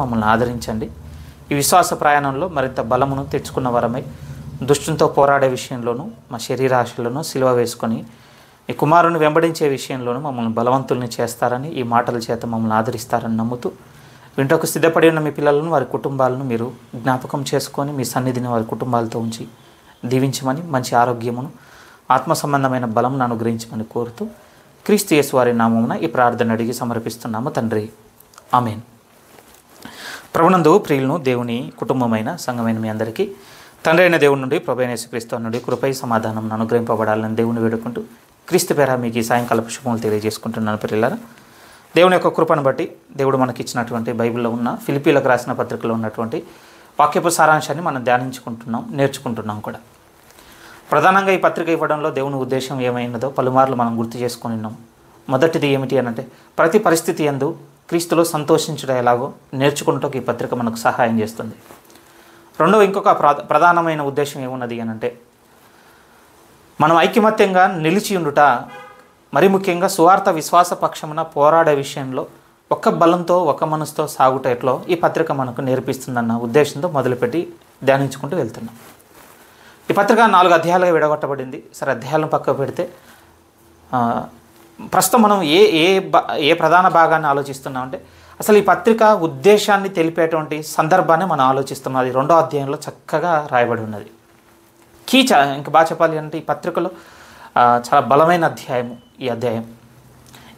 మమ్మల్ని ఆదరించండి ఈ విశ్వాస ప్రయాణంలో మరింత బలమును తెచ్చుకున్న వరమై దుష్టంతో పోరాడే విషయంలోనూ మా శరీరాశులను సిలువ వేసుకొని మీ కుమారుని వెంబడించే విషయంలోనూ మమ్మల్ని బలవంతుల్ని చేస్తారని ఈ మాటల చేత మమ్మల్ని ఆదరిస్తారని నమ్ముతూ వింటకు సిద్ధపడి ఉన్న మీ పిల్లలను వారి కుటుంబాలను మీరు జ్ఞాపకం చేసుకొని మీ సన్నిధిని వారి కుటుంబాలతో ఉంచి దీవించమని మంచి ఆరోగ్యమును ఆత్మ సంబంధమైన బలంను అనుగ్రహించమని కోరుతూ క్రీస్తు యేసు వారి నామమున ఈ ప్రార్థన అడిగి సమర్పిస్తున్నాము తండ్రి ఆమెను ప్రభునందు ప్రియులను దేవుని కుటుంబమైన సంఘమైన మీ అందరికీ తండ్రి అయిన దేవుని నుండి ప్రభైన యేసుక్రీస్తు నుండి కృపై సమాధానం అనుగ్రహింపబడాలని దేవుని వేడుకుంటూ క్రీస్తు పేర మీకు ఈ సాయంకాల శుభములు తెలియజేసుకుంటున్నాను పిల్లల దేవుని యొక్క కృపను బట్టి దేవుడు మనకి ఇచ్చినటువంటి బైబిల్లో ఉన్న ఫిలిపీలకు రాసిన పత్రికలో ఉన్నటువంటి వాక్యపు సారాంశాన్ని మనం ధ్యానించుకుంటున్నాం నేర్చుకుంటున్నాం కూడా ప్రధానంగా ఈ పత్రిక ఇవ్వడంలో దేవుని ఉద్దేశం ఏమైనదో పలుమార్లు మనం గుర్తు చేసుకుని ఉన్నాం మొదటిది ఏమిటి అనంటే ప్రతి పరిస్థితి ఎందు క్రీస్తులో సంతోషించడం ఎలాగో నేర్చుకుంటూ ఈ పత్రిక మనకు సహాయం చేస్తుంది రెండవ ఇంకొక ప్రధానమైన ఉద్దేశం ఏమున్నది అంటే మనం ఐకమత్యంగా నిలిచి ఉండుట మరి ముఖ్యంగా సువార్త విశ్వాస పక్షమున పోరాడే విషయంలో ఒక్క బలంతో ఒక మనసుతో సాగుట ఎట్లో ఈ పత్రిక మనకు నేర్పిస్తుందన్న ఉద్దేశంతో మొదలుపెట్టి ధ్యానించుకుంటూ వెళ్తున్నాం ఈ పత్రిక నాలుగు అధ్యాయాలుగా విడగొట్టబడింది సరే అధ్యాయాలను పక్క పెడితే ప్రస్తుతం మనం ఏ ఏ ఏ ప్రధాన భాగాన్ని ఆలోచిస్తున్నామంటే అసలు ఈ పత్రిక ఉద్దేశాన్ని తెలిపేటువంటి సందర్భాన్ని మనం ఆలోచిస్తున్నాం అది రెండో అధ్యాయంలో చక్కగా రాయబడి ఉన్నది కీ చ ఇంకా బాగా చెప్పాలి అంటే ఈ పత్రికలో చాలా బలమైన అధ్యాయము ఈ అధ్యాయం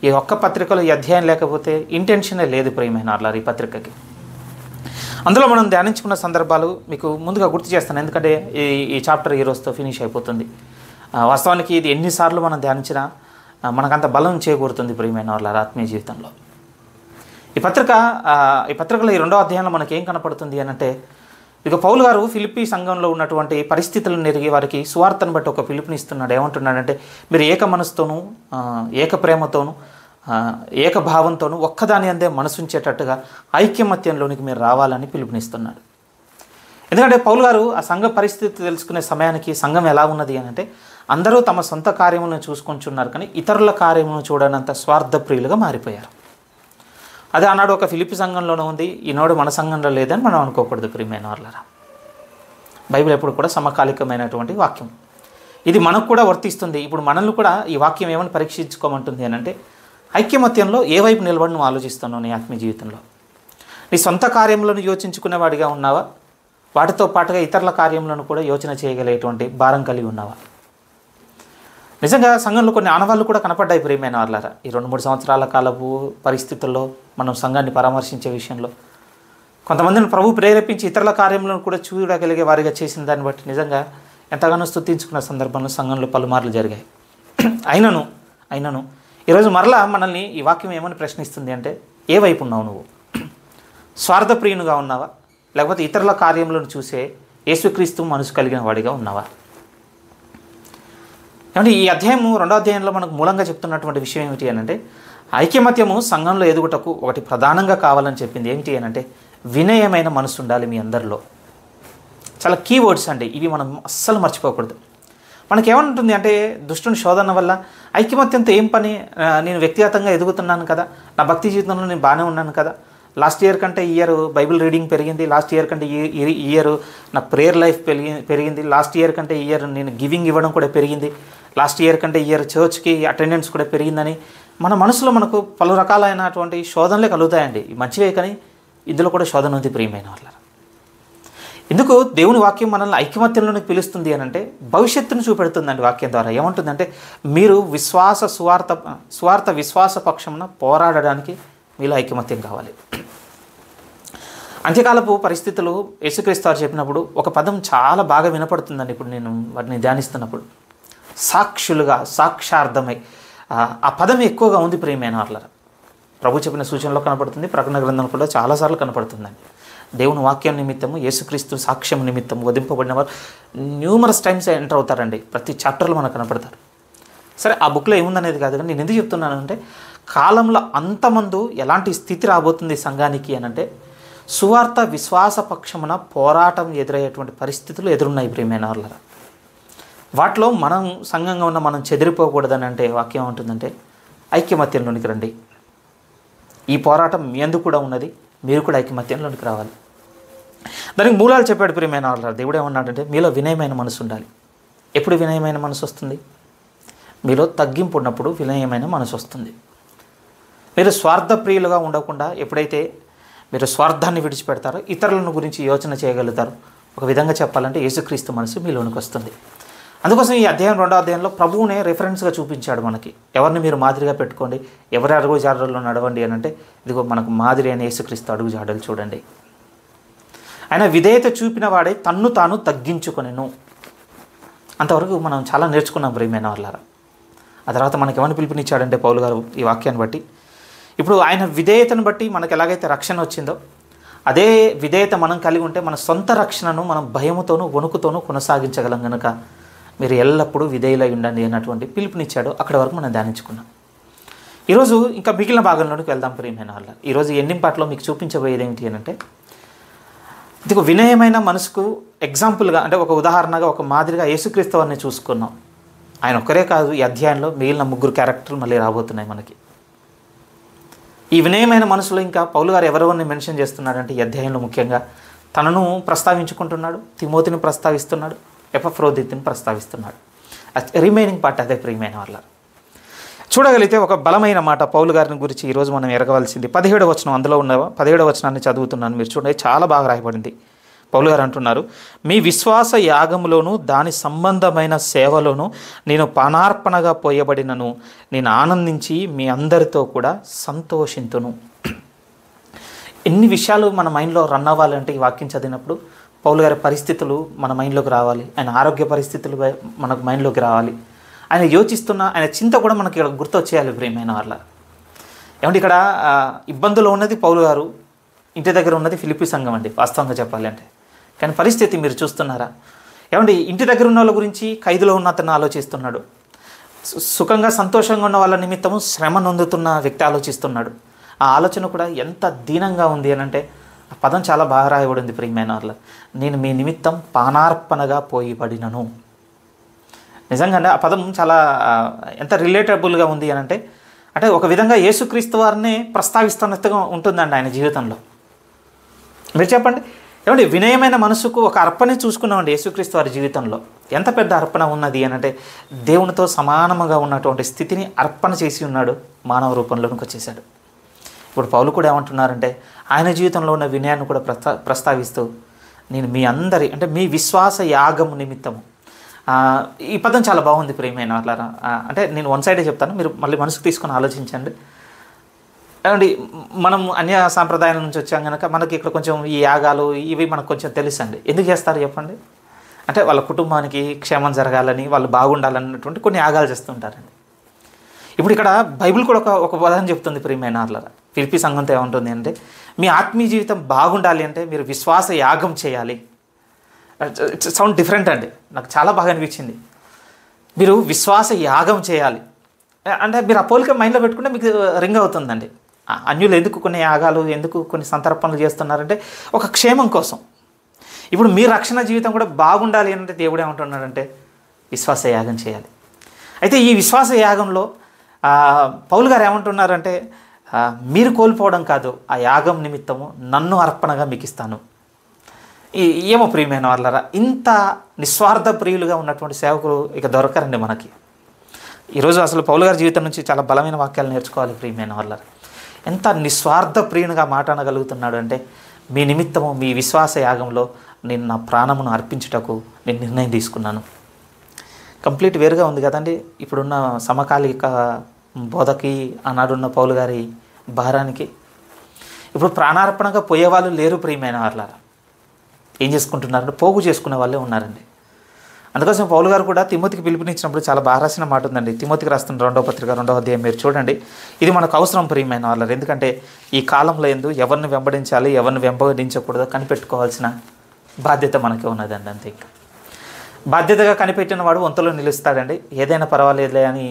ఈ ఒక్క పత్రికలో ఈ అధ్యాయం లేకపోతే ఇంటెన్షనే లేదు ప్రియమైన అర్లారు ఈ పత్రికకి అందులో మనం ధ్యానించుకున్న సందర్భాలు మీకు ముందుగా గుర్తు చేస్తాను ఎందుకంటే ఈ ఈ చాప్టర్ ఈరోజుతో ఫినిష్ అయిపోతుంది వాస్తవానికి ఇది ఎన్నిసార్లు మనం ధ్యానించినా మనకంత బలం చేకూరుతుంది ప్రియమైన వాళ్ళ ఆత్మీయ జీవితంలో ఈ పత్రిక ఈ పత్రికలో ఈ రెండో అధ్యాయంలో ఏం కనపడుతుంది అనంటే ఇక పౌలు గారు ఫిలిపి సంఘంలో ఉన్నటువంటి పరిస్థితులను ఎరిగి వారికి సువార్తను బట్టి ఒక పిలుపునిస్తున్నాడు ఏమంటున్నాడంటే మీరు ఏక మనసుతోనూ ఏక ప్రేమతోనూ భావంతోనూ ఒక్కదాని అందే మనసుంచేటట్టుగా ఐక్యమత్యంలోనికి మీరు రావాలని పిలుపునిస్తున్నాడు ఎందుకంటే పౌలు గారు ఆ సంఘ పరిస్థితి తెలుసుకునే సమయానికి సంఘం ఎలా ఉన్నది అని అంటే అందరూ తమ సొంత కార్యములను చూసుకుంటున్నారు కానీ ఇతరుల కార్యములను చూడనంత స్వార్థప్రియులుగా మారిపోయారు అదే ఆనాడు ఒక ఫిలిపి సంఘంలోనే ఉంది ఈనాడు మన సంఘంలో లేదని మనం అనుకోకూడదు ప్రియమైన వాళ్ళరా బైబిల్ ఎప్పుడు కూడా సమకాలికమైనటువంటి వాక్యం ఇది మనకు కూడా వర్తిస్తుంది ఇప్పుడు మనల్ని కూడా ఈ వాక్యం ఏమని పరీక్షించుకోమంటుంది అని అంటే ఐక్యమత్యంలో ఏ వైపు నిలబడి నువ్వు ఆలోచిస్తున్నావు నీ ఆత్మీయ జీవితంలో నీ సొంత కార్యములను యోచించుకునేవాడిగా ఉన్నావా వాటితో పాటుగా ఇతరుల కార్యములను కూడా యోచన చేయగలిగేటువంటి భారం కలిగి ఉన్నావా నిజంగా సంఘంలో కొన్ని ఆనవాళ్ళు కూడా కనపడ్డాయి ప్రియమైన వాళ్ళారా ఈ రెండు మూడు సంవత్సరాల కాలపు పరిస్థితుల్లో మనం సంఘాన్ని పరామర్శించే విషయంలో కొంతమందిని ప్రభు ప్రేరేపించి ఇతరుల కార్యములను కూడా చూడగలిగే వారిగా చేసిన దాన్ని బట్టి నిజంగా ఎంతగానో స్థుతించుకున్న సందర్భంలో సంఘంలో పలుమార్లు జరిగాయి అయినను అయినను ఈరోజు మరలా మనల్ని ఈ వాక్యం ఏమని ప్రశ్నిస్తుంది అంటే ఏ వైపు ఉన్నావు నువ్వు స్వార్థప్రియునిగా ఉన్నావా లేకపోతే ఇతరుల కార్యములను చూసే యేసుక్రీస్తు మనసు కలిగిన వాడిగా ఉన్నావా కాబట్టి ఈ అధ్యాయము రెండో అధ్యాయంలో మనకు మూలంగా చెప్తున్నటువంటి విషయం ఏమిటి అంటే ఐక్యమత్యము సంఘంలో ఎదుగుటకు ఒకటి ప్రధానంగా కావాలని చెప్పింది ఏమిటి అంటే వినయమైన మనసు ఉండాలి మీ అందరిలో చాలా కీవర్డ్స్ అండి ఇవి మనం అస్సలు మర్చిపోకూడదు మనకేమంటుంది అంటే దుష్టుని శోధన వల్ల ఐక్యమత్యంతో ఏం పని నేను వ్యక్తిగతంగా ఎదుగుతున్నాను కదా నా భక్తి జీవితంలో నేను బాగానే ఉన్నాను కదా లాస్ట్ ఇయర్ కంటే ఇయర్ బైబిల్ రీడింగ్ పెరిగింది లాస్ట్ ఇయర్ కంటే ఈ ఇయర్ నా ప్రేయర్ లైఫ్ పెరిగి పెరిగింది లాస్ట్ ఇయర్ కంటే ఇయర్ నేను గివింగ్ ఇవ్వడం కూడా పెరిగింది లాస్ట్ ఇయర్ కంటే ఇయర్ చర్చ్కి అటెండెన్స్ కూడా పెరిగిందని మన మనసులో మనకు పలు రకాలైనటువంటి శోధనలే కలుగుతాయండి మంచివే కానీ ఇందులో కూడా శోధన ఉంది ప్రియమైన వాళ్ళ ఎందుకు దేవుని వాక్యం మనల్ని ఐక్యమత్యంలోనికి పిలుస్తుంది అని అంటే భవిష్యత్తును చూపెడుతుందండి వాక్యం ద్వారా ఏమంటుందంటే మీరు విశ్వాస సువార్త సువార్త విశ్వాస పక్షమున పోరాడడానికి మీలో ఐకమత్యం కావాలి అంత్యకాలపు పరిస్థితులు యేసుక్రీస్తు వారు చెప్పినప్పుడు ఒక పదం చాలా బాగా వినపడుతుందండి ఇప్పుడు నేను వాటిని ధ్యానిస్తున్నప్పుడు సాక్షులుగా సాక్షార్థమై ఆ పదం ఎక్కువగా ఉంది ప్రియమైన వాళ్ళ ప్రభు చెప్పిన సూచనలో కనపడుతుంది ప్రకటన గ్రంథం కూడా చాలాసార్లు కనపడుతుందండి దేవుని వాక్యం నిమిత్తము యేసుక్రీస్తు సాక్ష్యం నిమిత్తం వధింపబడిన వారు న్యూమరస్ టైమ్స్ ఎంటర్ అవుతారండి ప్రతి చాప్టర్లో మనకు కనపడతారు సరే ఆ బుక్లో ఏముందనేది కాదు కానీ నేను ఎందుకు చెప్తున్నాను అంటే కాలంలో అంతమందు ఎలాంటి స్థితి రాబోతుంది సంఘానికి అంటే సువార్త విశ్వాస పక్షమున పోరాటం ఎదురయ్యేటువంటి పరిస్థితులు ఎదురున్నాయి ప్రియమైన వాళ్ళరా వాటిలో మనం సంఘంగా ఉన్న మనం చెదిరిపోకూడదని అంటే వాక్యం ఉంటుందంటే ఐక్యమత్యంలోనికి రండి ఈ పోరాటం మీ అందు కూడా ఉన్నది మీరు కూడా ఐక్యమత్యంలోనికి రావాలి దానికి మూలాలు చెప్పాడు ప్రియమైన వాళ్ళారు దేవుడు ఏమన్నాడంటే మీలో వినయమైన మనసు ఉండాలి ఎప్పుడు వినయమైన మనసు వస్తుంది మీలో తగ్గింపు ఉన్నప్పుడు వినయమైన మనసు వస్తుంది మీరు స్వార్థప్రియులుగా ఉండకుండా ఎప్పుడైతే మీరు స్వార్థాన్ని విడిచిపెడతారో ఇతరులను గురించి యోచన చేయగలుగుతారు ఒక విధంగా చెప్పాలంటే యేసుక్రీస్తు మనసు మీలోనికి వస్తుంది అందుకోసం ఈ అధ్యాయం రెండో అధ్యాయంలో ప్రభువునే రిఫరెన్స్గా చూపించాడు మనకి ఎవరిని మీరు మాదిరిగా పెట్టుకోండి ఎవరి అడుగు జాడల్లో నడవండి అని అంటే ఇదిగో మనకు మాదిరి అయిన యేసుక్రీస్తు అడుగు జాడలు చూడండి ఆయన విధేయత చూపిన వాడే తన్ను తాను తగ్గించుకొనిను అంతవరకు మనం చాలా నేర్చుకున్నాం ప్రియమైన వాళ్ళారా ఆ తర్వాత ఏమని పిలుపునిచ్చాడంటే పౌలు గారు ఈ వాక్యాన్ని బట్టి ఇప్పుడు ఆయన విధేయతను బట్టి మనకు ఎలాగైతే రక్షణ వచ్చిందో అదే విధేయత మనం కలిగి ఉంటే మన సొంత రక్షణను మనం భయముతోనూ వణుకుతోనూ కొనసాగించగలం కనుక మీరు ఎల్లప్పుడూ విధేయులై ఉండండి అన్నటువంటి పిలుపునిచ్చాడు అక్కడి వరకు మనం ధ్యానించుకున్నాం ఈరోజు ఇంకా మిగిలిన భాగంలోనికి వెళ్దాం ప్రియమైన వాళ్ళ ఈరోజు పాటలో మీకు చూపించబోయేది ఏంటి అంటే ఇది వినయమైన మనసుకు ఎగ్జాంపుల్గా అంటే ఒక ఉదాహరణగా ఒక మాదిరిగా యేసుక్రీస్తవాన్ని చూసుకున్నాం ఆయన ఒక్కరే కాదు ఈ అధ్యాయంలో మిగిలిన ముగ్గురు క్యారెక్టర్లు మళ్ళీ రాబోతున్నాయి మనకి ఈ వినయమైన మనసులో ఇంకా పౌలు గారు ఎవరెవరిని మెన్షన్ చేస్తున్నాడంటే ఈ అధ్యాయంలో ముఖ్యంగా తనను ప్రస్తావించుకుంటున్నాడు తిమోతిని ప్రస్తావిస్తున్నాడు ఎపఫ్రోదిత్ని ప్రస్తావిస్తున్నాడు రిమైనింగ్ పార్ట్ అదే ప్రియమైన వాళ్ళ చూడగలిగితే ఒక బలమైన మాట పౌలు గారిని గురించి ఈరోజు మనం ఎరగవలసింది పదిహేడు వచనం అందులో ఉన్న పదిహేడు వచనాన్ని చదువుతున్నాను మీరు చూడండి చాలా బాగా రాయబడింది పౌలు గారు అంటున్నారు మీ విశ్వాస యాగములోను దాని సంబంధమైన సేవలోను నేను పానార్పణగా పోయబడినను నేను ఆనందించి మీ అందరితో కూడా సంతోషింతును ఎన్ని విషయాలు మన మైండ్లో రన్ అవ్వాలంటే ఈ వాక్యం చదివినప్పుడు పౌలు గారి పరిస్థితులు మన మైండ్లోకి రావాలి ఆయన ఆరోగ్య పరిస్థితులు మనకు మైండ్లోకి రావాలి ఆయన యోచిస్తున్న ఆయన చింత కూడా మనకి ఇక్కడ గుర్తొచ్చేయాలి ప్రేమైన వాళ్ళ ఏమంటే ఇక్కడ ఇబ్బందులు ఉన్నది పౌలు గారు ఇంటి దగ్గర ఉన్నది ఫిలిపి సంఘం అండి వాస్తవంగా చెప్పాలి అంటే కానీ పరిస్థితి మీరు చూస్తున్నారా ఏమండి ఇంటి దగ్గర ఉన్న వాళ్ళ గురించి ఖైదులో ఉన్న అతను ఆలోచిస్తున్నాడు సుఖంగా సంతోషంగా ఉన్న వాళ్ళ నిమిత్తము శ్రమ నొందుతున్న వ్యక్తి ఆలోచిస్తున్నాడు ఆ ఆలోచన కూడా ఎంత దీనంగా ఉంది అని అంటే ఆ పదం చాలా బాగా రాయబడింది ఉంది ప్రియమైన నేను మీ నిమిత్తం పానార్పణగా పోయిబడినను నిజంగానే ఆ పదం చాలా ఎంత రిలేటబుల్గా ఉంది అని అంటే అంటే ఒక విధంగా యేసుక్రీస్తు వారిని ప్రస్తావిస్తున్నట్టుగా ఉంటుందండి ఆయన జీవితంలో మీరు చెప్పండి ఏమంటే వినయమైన మనసుకు ఒక అర్పణ చూసుకున్నామండి యేసుక్రీస్తు వారి జీవితంలో ఎంత పెద్ద అర్పణ ఉన్నది అని అంటే దేవునితో సమానముగా ఉన్నటువంటి స్థితిని అర్పణ చేసి ఉన్నాడు మానవ రూపంలోనికి వచ్చేసాడు ఇప్పుడు పౌలు కూడా ఏమంటున్నారంటే ఆయన జీవితంలో ఉన్న వినయాన్ని కూడా ప్రస్తా ప్రస్తావిస్తూ నేను మీ అందరి అంటే మీ విశ్వాస యాగం నిమిత్తము ఈ పదం చాలా బాగుంది ప్రేమైన అట్లా అంటే నేను వన్ సైడే చెప్తాను మీరు మళ్ళీ మనసుకు తీసుకొని ఆలోచించండి ఏమండి మనం అన్య సాంప్రదాయాల నుంచి వచ్చాం కనుక మనకి ఇక్కడ కొంచెం ఈ యాగాలు ఇవి మనకు కొంచెం అండి ఎందుకు చేస్తారు చెప్పండి అంటే వాళ్ళ కుటుంబానికి క్షేమం జరగాలని వాళ్ళు బాగుండాలన్నటువంటి కొన్ని యాగాలు చేస్తుంటారండి ఇప్పుడు ఇక్కడ బైబిల్ కూడా ఒక ఒక పదాన్ని చెప్తుంది ప్రియమైన పిలిపి సంఘంతో ఏముంటుంది అంటే మీ ఆత్మీయ జీవితం బాగుండాలి అంటే మీరు విశ్వాస యాగం చేయాలి సౌండ్ డిఫరెంట్ అండి నాకు చాలా బాగా అనిపించింది మీరు విశ్వాస యాగం చేయాలి అంటే మీరు ఆ పోలిక మైండ్లో పెట్టుకుంటే మీకు రింగ్ అవుతుందండి అన్యులు ఎందుకు కొన్ని యాగాలు ఎందుకు కొన్ని సంతర్పణలు చేస్తున్నారంటే ఒక క్షేమం కోసం ఇప్పుడు మీ రక్షణ జీవితం కూడా బాగుండాలి అంటే దేవుడు ఏమంటున్నాడంటే విశ్వాస యాగం చేయాలి అయితే ఈ విశ్వాస యాగంలో పౌలు గారు ఏమంటున్నారంటే మీరు కోల్పోవడం కాదు ఆ యాగం నిమిత్తము నన్ను అర్పణగా మీకు ఇస్తాను ఏమో ప్రియమైన వాళ్ళరా ఇంత నిస్వార్థ ప్రియులుగా ఉన్నటువంటి సేవకులు ఇక దొరకరండి మనకి ఈరోజు అసలు పౌలు గారి జీవితం నుంచి చాలా బలమైన వాక్యాలు నేర్చుకోవాలి ప్రియమైన వాళ్ళరా ఎంత నిస్వార్థ ప్రియునిగా మాట్లాడగలుగుతున్నాడు అంటే మీ నిమిత్తము మీ విశ్వాస యాగంలో నేను నా ప్రాణమును అర్పించుటకు నేను నిర్ణయం తీసుకున్నాను కంప్లీట్ వేరుగా ఉంది కదండి ఇప్పుడున్న సమకాలిక బోధకి ఆనాడున్న పౌలు గారి భారానికి ఇప్పుడు ప్రాణార్పణగా పోయేవాళ్ళు లేరు ప్రియమైన వాళ్ళ ఏం చేసుకుంటున్నారంటే పోగు చేసుకునే వాళ్ళే ఉన్నారండి అందుకోసం పౌలు గారు కూడా తిమోతికి పిలుపునిచ్చినప్పుడు చాలా బాగా రాసిన మాట ఉందండి తిమోతికి రాస్తున్న రెండో పత్రిక రెండో అధ్యాయం మీరు చూడండి ఇది మనకు అవసరం ప్రియమైన వాళ్ళు ఎందుకంటే ఈ కాలంలో ఎందు ఎవరిని వెంబడించాలి ఎవరిని వెంబడించకూడదో కనిపెట్టుకోవాల్సిన బాధ్యత మనకే ఉన్నదండి అంతే ఇంకా బాధ్యతగా కనిపెట్టిన వాడు వంతలో నిలుస్తాడండి ఏదైనా పర్వాలేదులే అని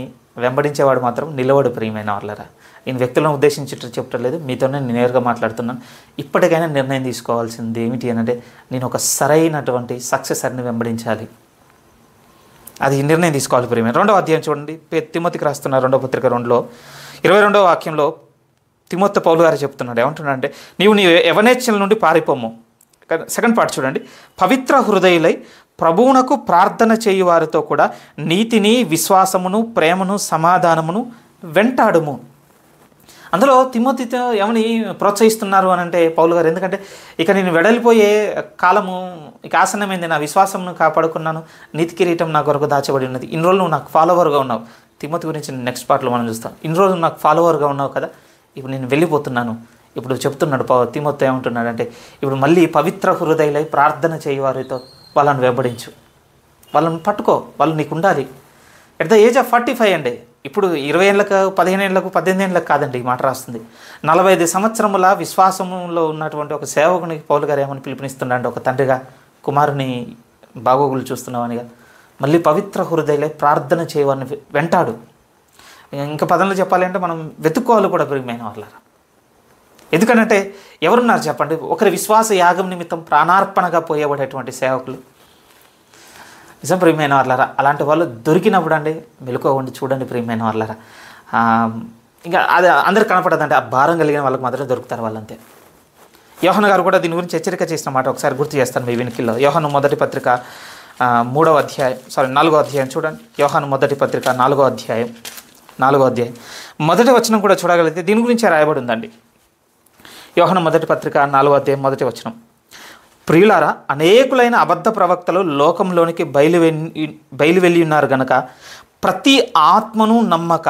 వెంబడించేవాడు మాత్రం నిలవడు ప్రియమైన వాళ్ళరా నేను వ్యక్తులను ఉద్దేశించి లేదు మీతోనే నేను నేరుగా మాట్లాడుతున్నాను ఇప్పటికైనా నిర్ణయం తీసుకోవాల్సింది ఏమిటి అంటే నేను ఒక సరైనటువంటి సక్సెసర్ని వెంబడించాలి అది నిర్ణయం తీసుకోవాలి ప్రేమ రెండవ అధ్యాయం చూడండి తిమ్మతికి రాస్తున్న రెండవ పత్రిక రెండులో ఇరవై రెండవ వాక్యంలో తిమ్మత్త పౌలు గారు చెప్తున్నాడు అంటే నీవు నీ యవనేచ్చల నుండి పారిపోము సెకండ్ పార్ట్ చూడండి పవిత్ర హృదయులై ప్రభువునకు ప్రార్థన చేయు వారితో కూడా నీతిని విశ్వాసమును ప్రేమను సమాధానమును వెంటాడుము అందులో తిమ్మతితో ఏమని ప్రోత్సహిస్తున్నారు అని అంటే పౌలు గారు ఎందుకంటే ఇక నేను వెడలిపోయే కాలము నీకు ఆసనమైంది నా విశ్వాసంను కాపాడుకున్నాను నీతి కిరీటం నా కొరకు దాచబడి ఉన్నది ఇన్ని రోజులు నువ్వు నాకు ఫాలోవర్గా ఉన్నావు తిమ్మతి గురించి నెక్స్ట్ పార్ట్లో మనం చూస్తాం ఇన్ని రోజులు నాకు ఫాలోవర్గా ఉన్నావు కదా ఇప్పుడు నేను వెళ్ళిపోతున్నాను ఇప్పుడు చెప్తున్నాడు పవ ఏమంటున్నాడు ఏమంటున్నాడంటే ఇప్పుడు మళ్ళీ పవిత్ర హృదయలై ప్రార్థన చేయి వారితో వాళ్ళని వెంబడించు వాళ్ళని పట్టుకో వాళ్ళు నీకు ఉండాలి at the age of forty five అండి ఇప్పుడు ఇరవై ఏళ్ళకు పదిహేను ఏళ్ళకు పద్దెనిమిది ఏళ్ళకు కాదండి ఈ మాట రాస్తుంది నలభై ఐదు సంవత్సరముల విశ్వాసంలో ఉన్నటువంటి ఒక సేవకునికి పౌలు గారు ఏమని పిలుపునిస్తున్నాడు ఒక తండ్రిగా కుమారుని బాగోగులు చూస్తున్నామనిగా మళ్ళీ పవిత్ర హృదయలే ప్రార్థన చేయవని వెంటాడు ఇంకా పదంలో చెప్పాలంటే మనం వెతుక్కోవాలి కూడా ప్రియమైన వాళ్ళ ఎందుకంటే ఎవరున్నారు చెప్పండి ఒకరి విశ్వాస యాగం నిమిత్తం ప్రాణార్పణగా పోయబడేటువంటి సేవకులు నిజం ప్రియమైన వాళ్ళరా అలాంటి వాళ్ళు దొరికినప్పుడు అండి మెలుకోవండి చూడండి ప్రియమైన వాళ్ళరా ఇంకా అది అందరికి కనపడదండి ఆ భారం కలిగిన వాళ్ళకి మాత్రమే దొరుకుతారు వాళ్ళంతే యోహన్ గారు కూడా దీని గురించి హెచ్చరిక చేసిన మాట ఒకసారి గుర్తు చేస్తాను మీ వెనుకల్లో యోహను మొదటి పత్రిక మూడవ అధ్యాయం సారీ నాలుగో అధ్యాయం చూడండి యోహాను మొదటి పత్రిక నాలుగో అధ్యాయం నాలుగో అధ్యాయం మొదటి వచనం కూడా చూడగలిగితే దీని గురించి రాయబడి ఉందండి యోహన మొదటి పత్రిక నాలుగో అధ్యాయం మొదటి వచనం ప్రియులారా అనేకులైన అబద్ధ ప్రవక్తలు లోకంలోనికి బయలువె బయలువెళ్ళి ఉన్నారు గనక ప్రతి ఆత్మను నమ్మక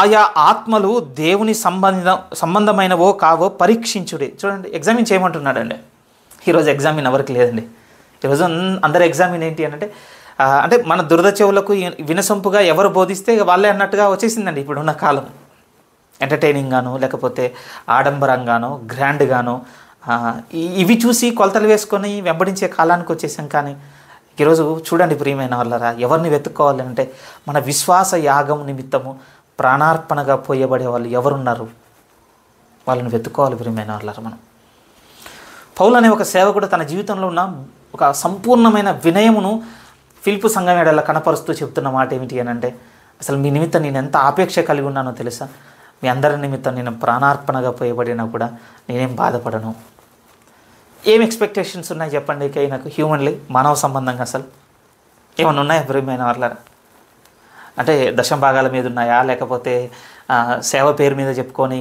ఆయా ఆత్మలు దేవుని సంబంధ సంబంధమైనవో కావో పరీక్షించుడి చూడండి ఎగ్జామిన్ చేయమంటున్నాడండి ఈరోజు ఎగ్జామిన్ ఎవరికి లేదండి ఈరోజు అందరు ఎగ్జామిన్ ఏంటి అని అంటే అంటే మన దురద చెవులకు వినసొంపుగా ఎవరు బోధిస్తే వాళ్ళే అన్నట్టుగా వచ్చేసిందండి ఇప్పుడున్న కాలం ఎంటర్టైనింగ్గాను లేకపోతే ఆడంబరంగాను గ్రాండ్గాను ఇవి చూసి కొలతలు వేసుకొని వెంబడించే కాలానికి వచ్చేసాం కానీ ఈరోజు చూడండి ప్రియమైన వాళ్ళరా ఎవరిని వెతుక్కోవాలంటే మన విశ్వాస యాగం నిమిత్తము ప్రాణార్పణగా పోయబడే వాళ్ళు ఎవరున్నారు వాళ్ళని వెతుక్కోవాలి ప్రియమైన వాళ్ళు మనం పౌలు అనే ఒక సేవకుడు తన జీవితంలో ఉన్న ఒక సంపూర్ణమైన వినయమును ఫిల్పు సంఘం ఏడలా కనపరుస్తూ చెప్తున్న మాట ఏమిటి అని అంటే అసలు మీ నిమిత్తం నేను ఎంత ఆపేక్ష కలిగి ఉన్నానో తెలుసా మీ అందరి నిమిత్తం నేను ప్రాణార్పణగా పోయబడినా కూడా నేనేం బాధపడను ఏం ఎక్స్పెక్టేషన్స్ ఉన్నాయి చెప్పండి ఇక నాకు హ్యూమన్లీ మానవ సంబంధంగా అసలు ఏమన్నా ఉన్నాయా ప్రియమైన వాళ్ళారా అంటే దశం భాగాల మీద ఉన్నాయా లేకపోతే సేవ పేరు మీద చెప్పుకొని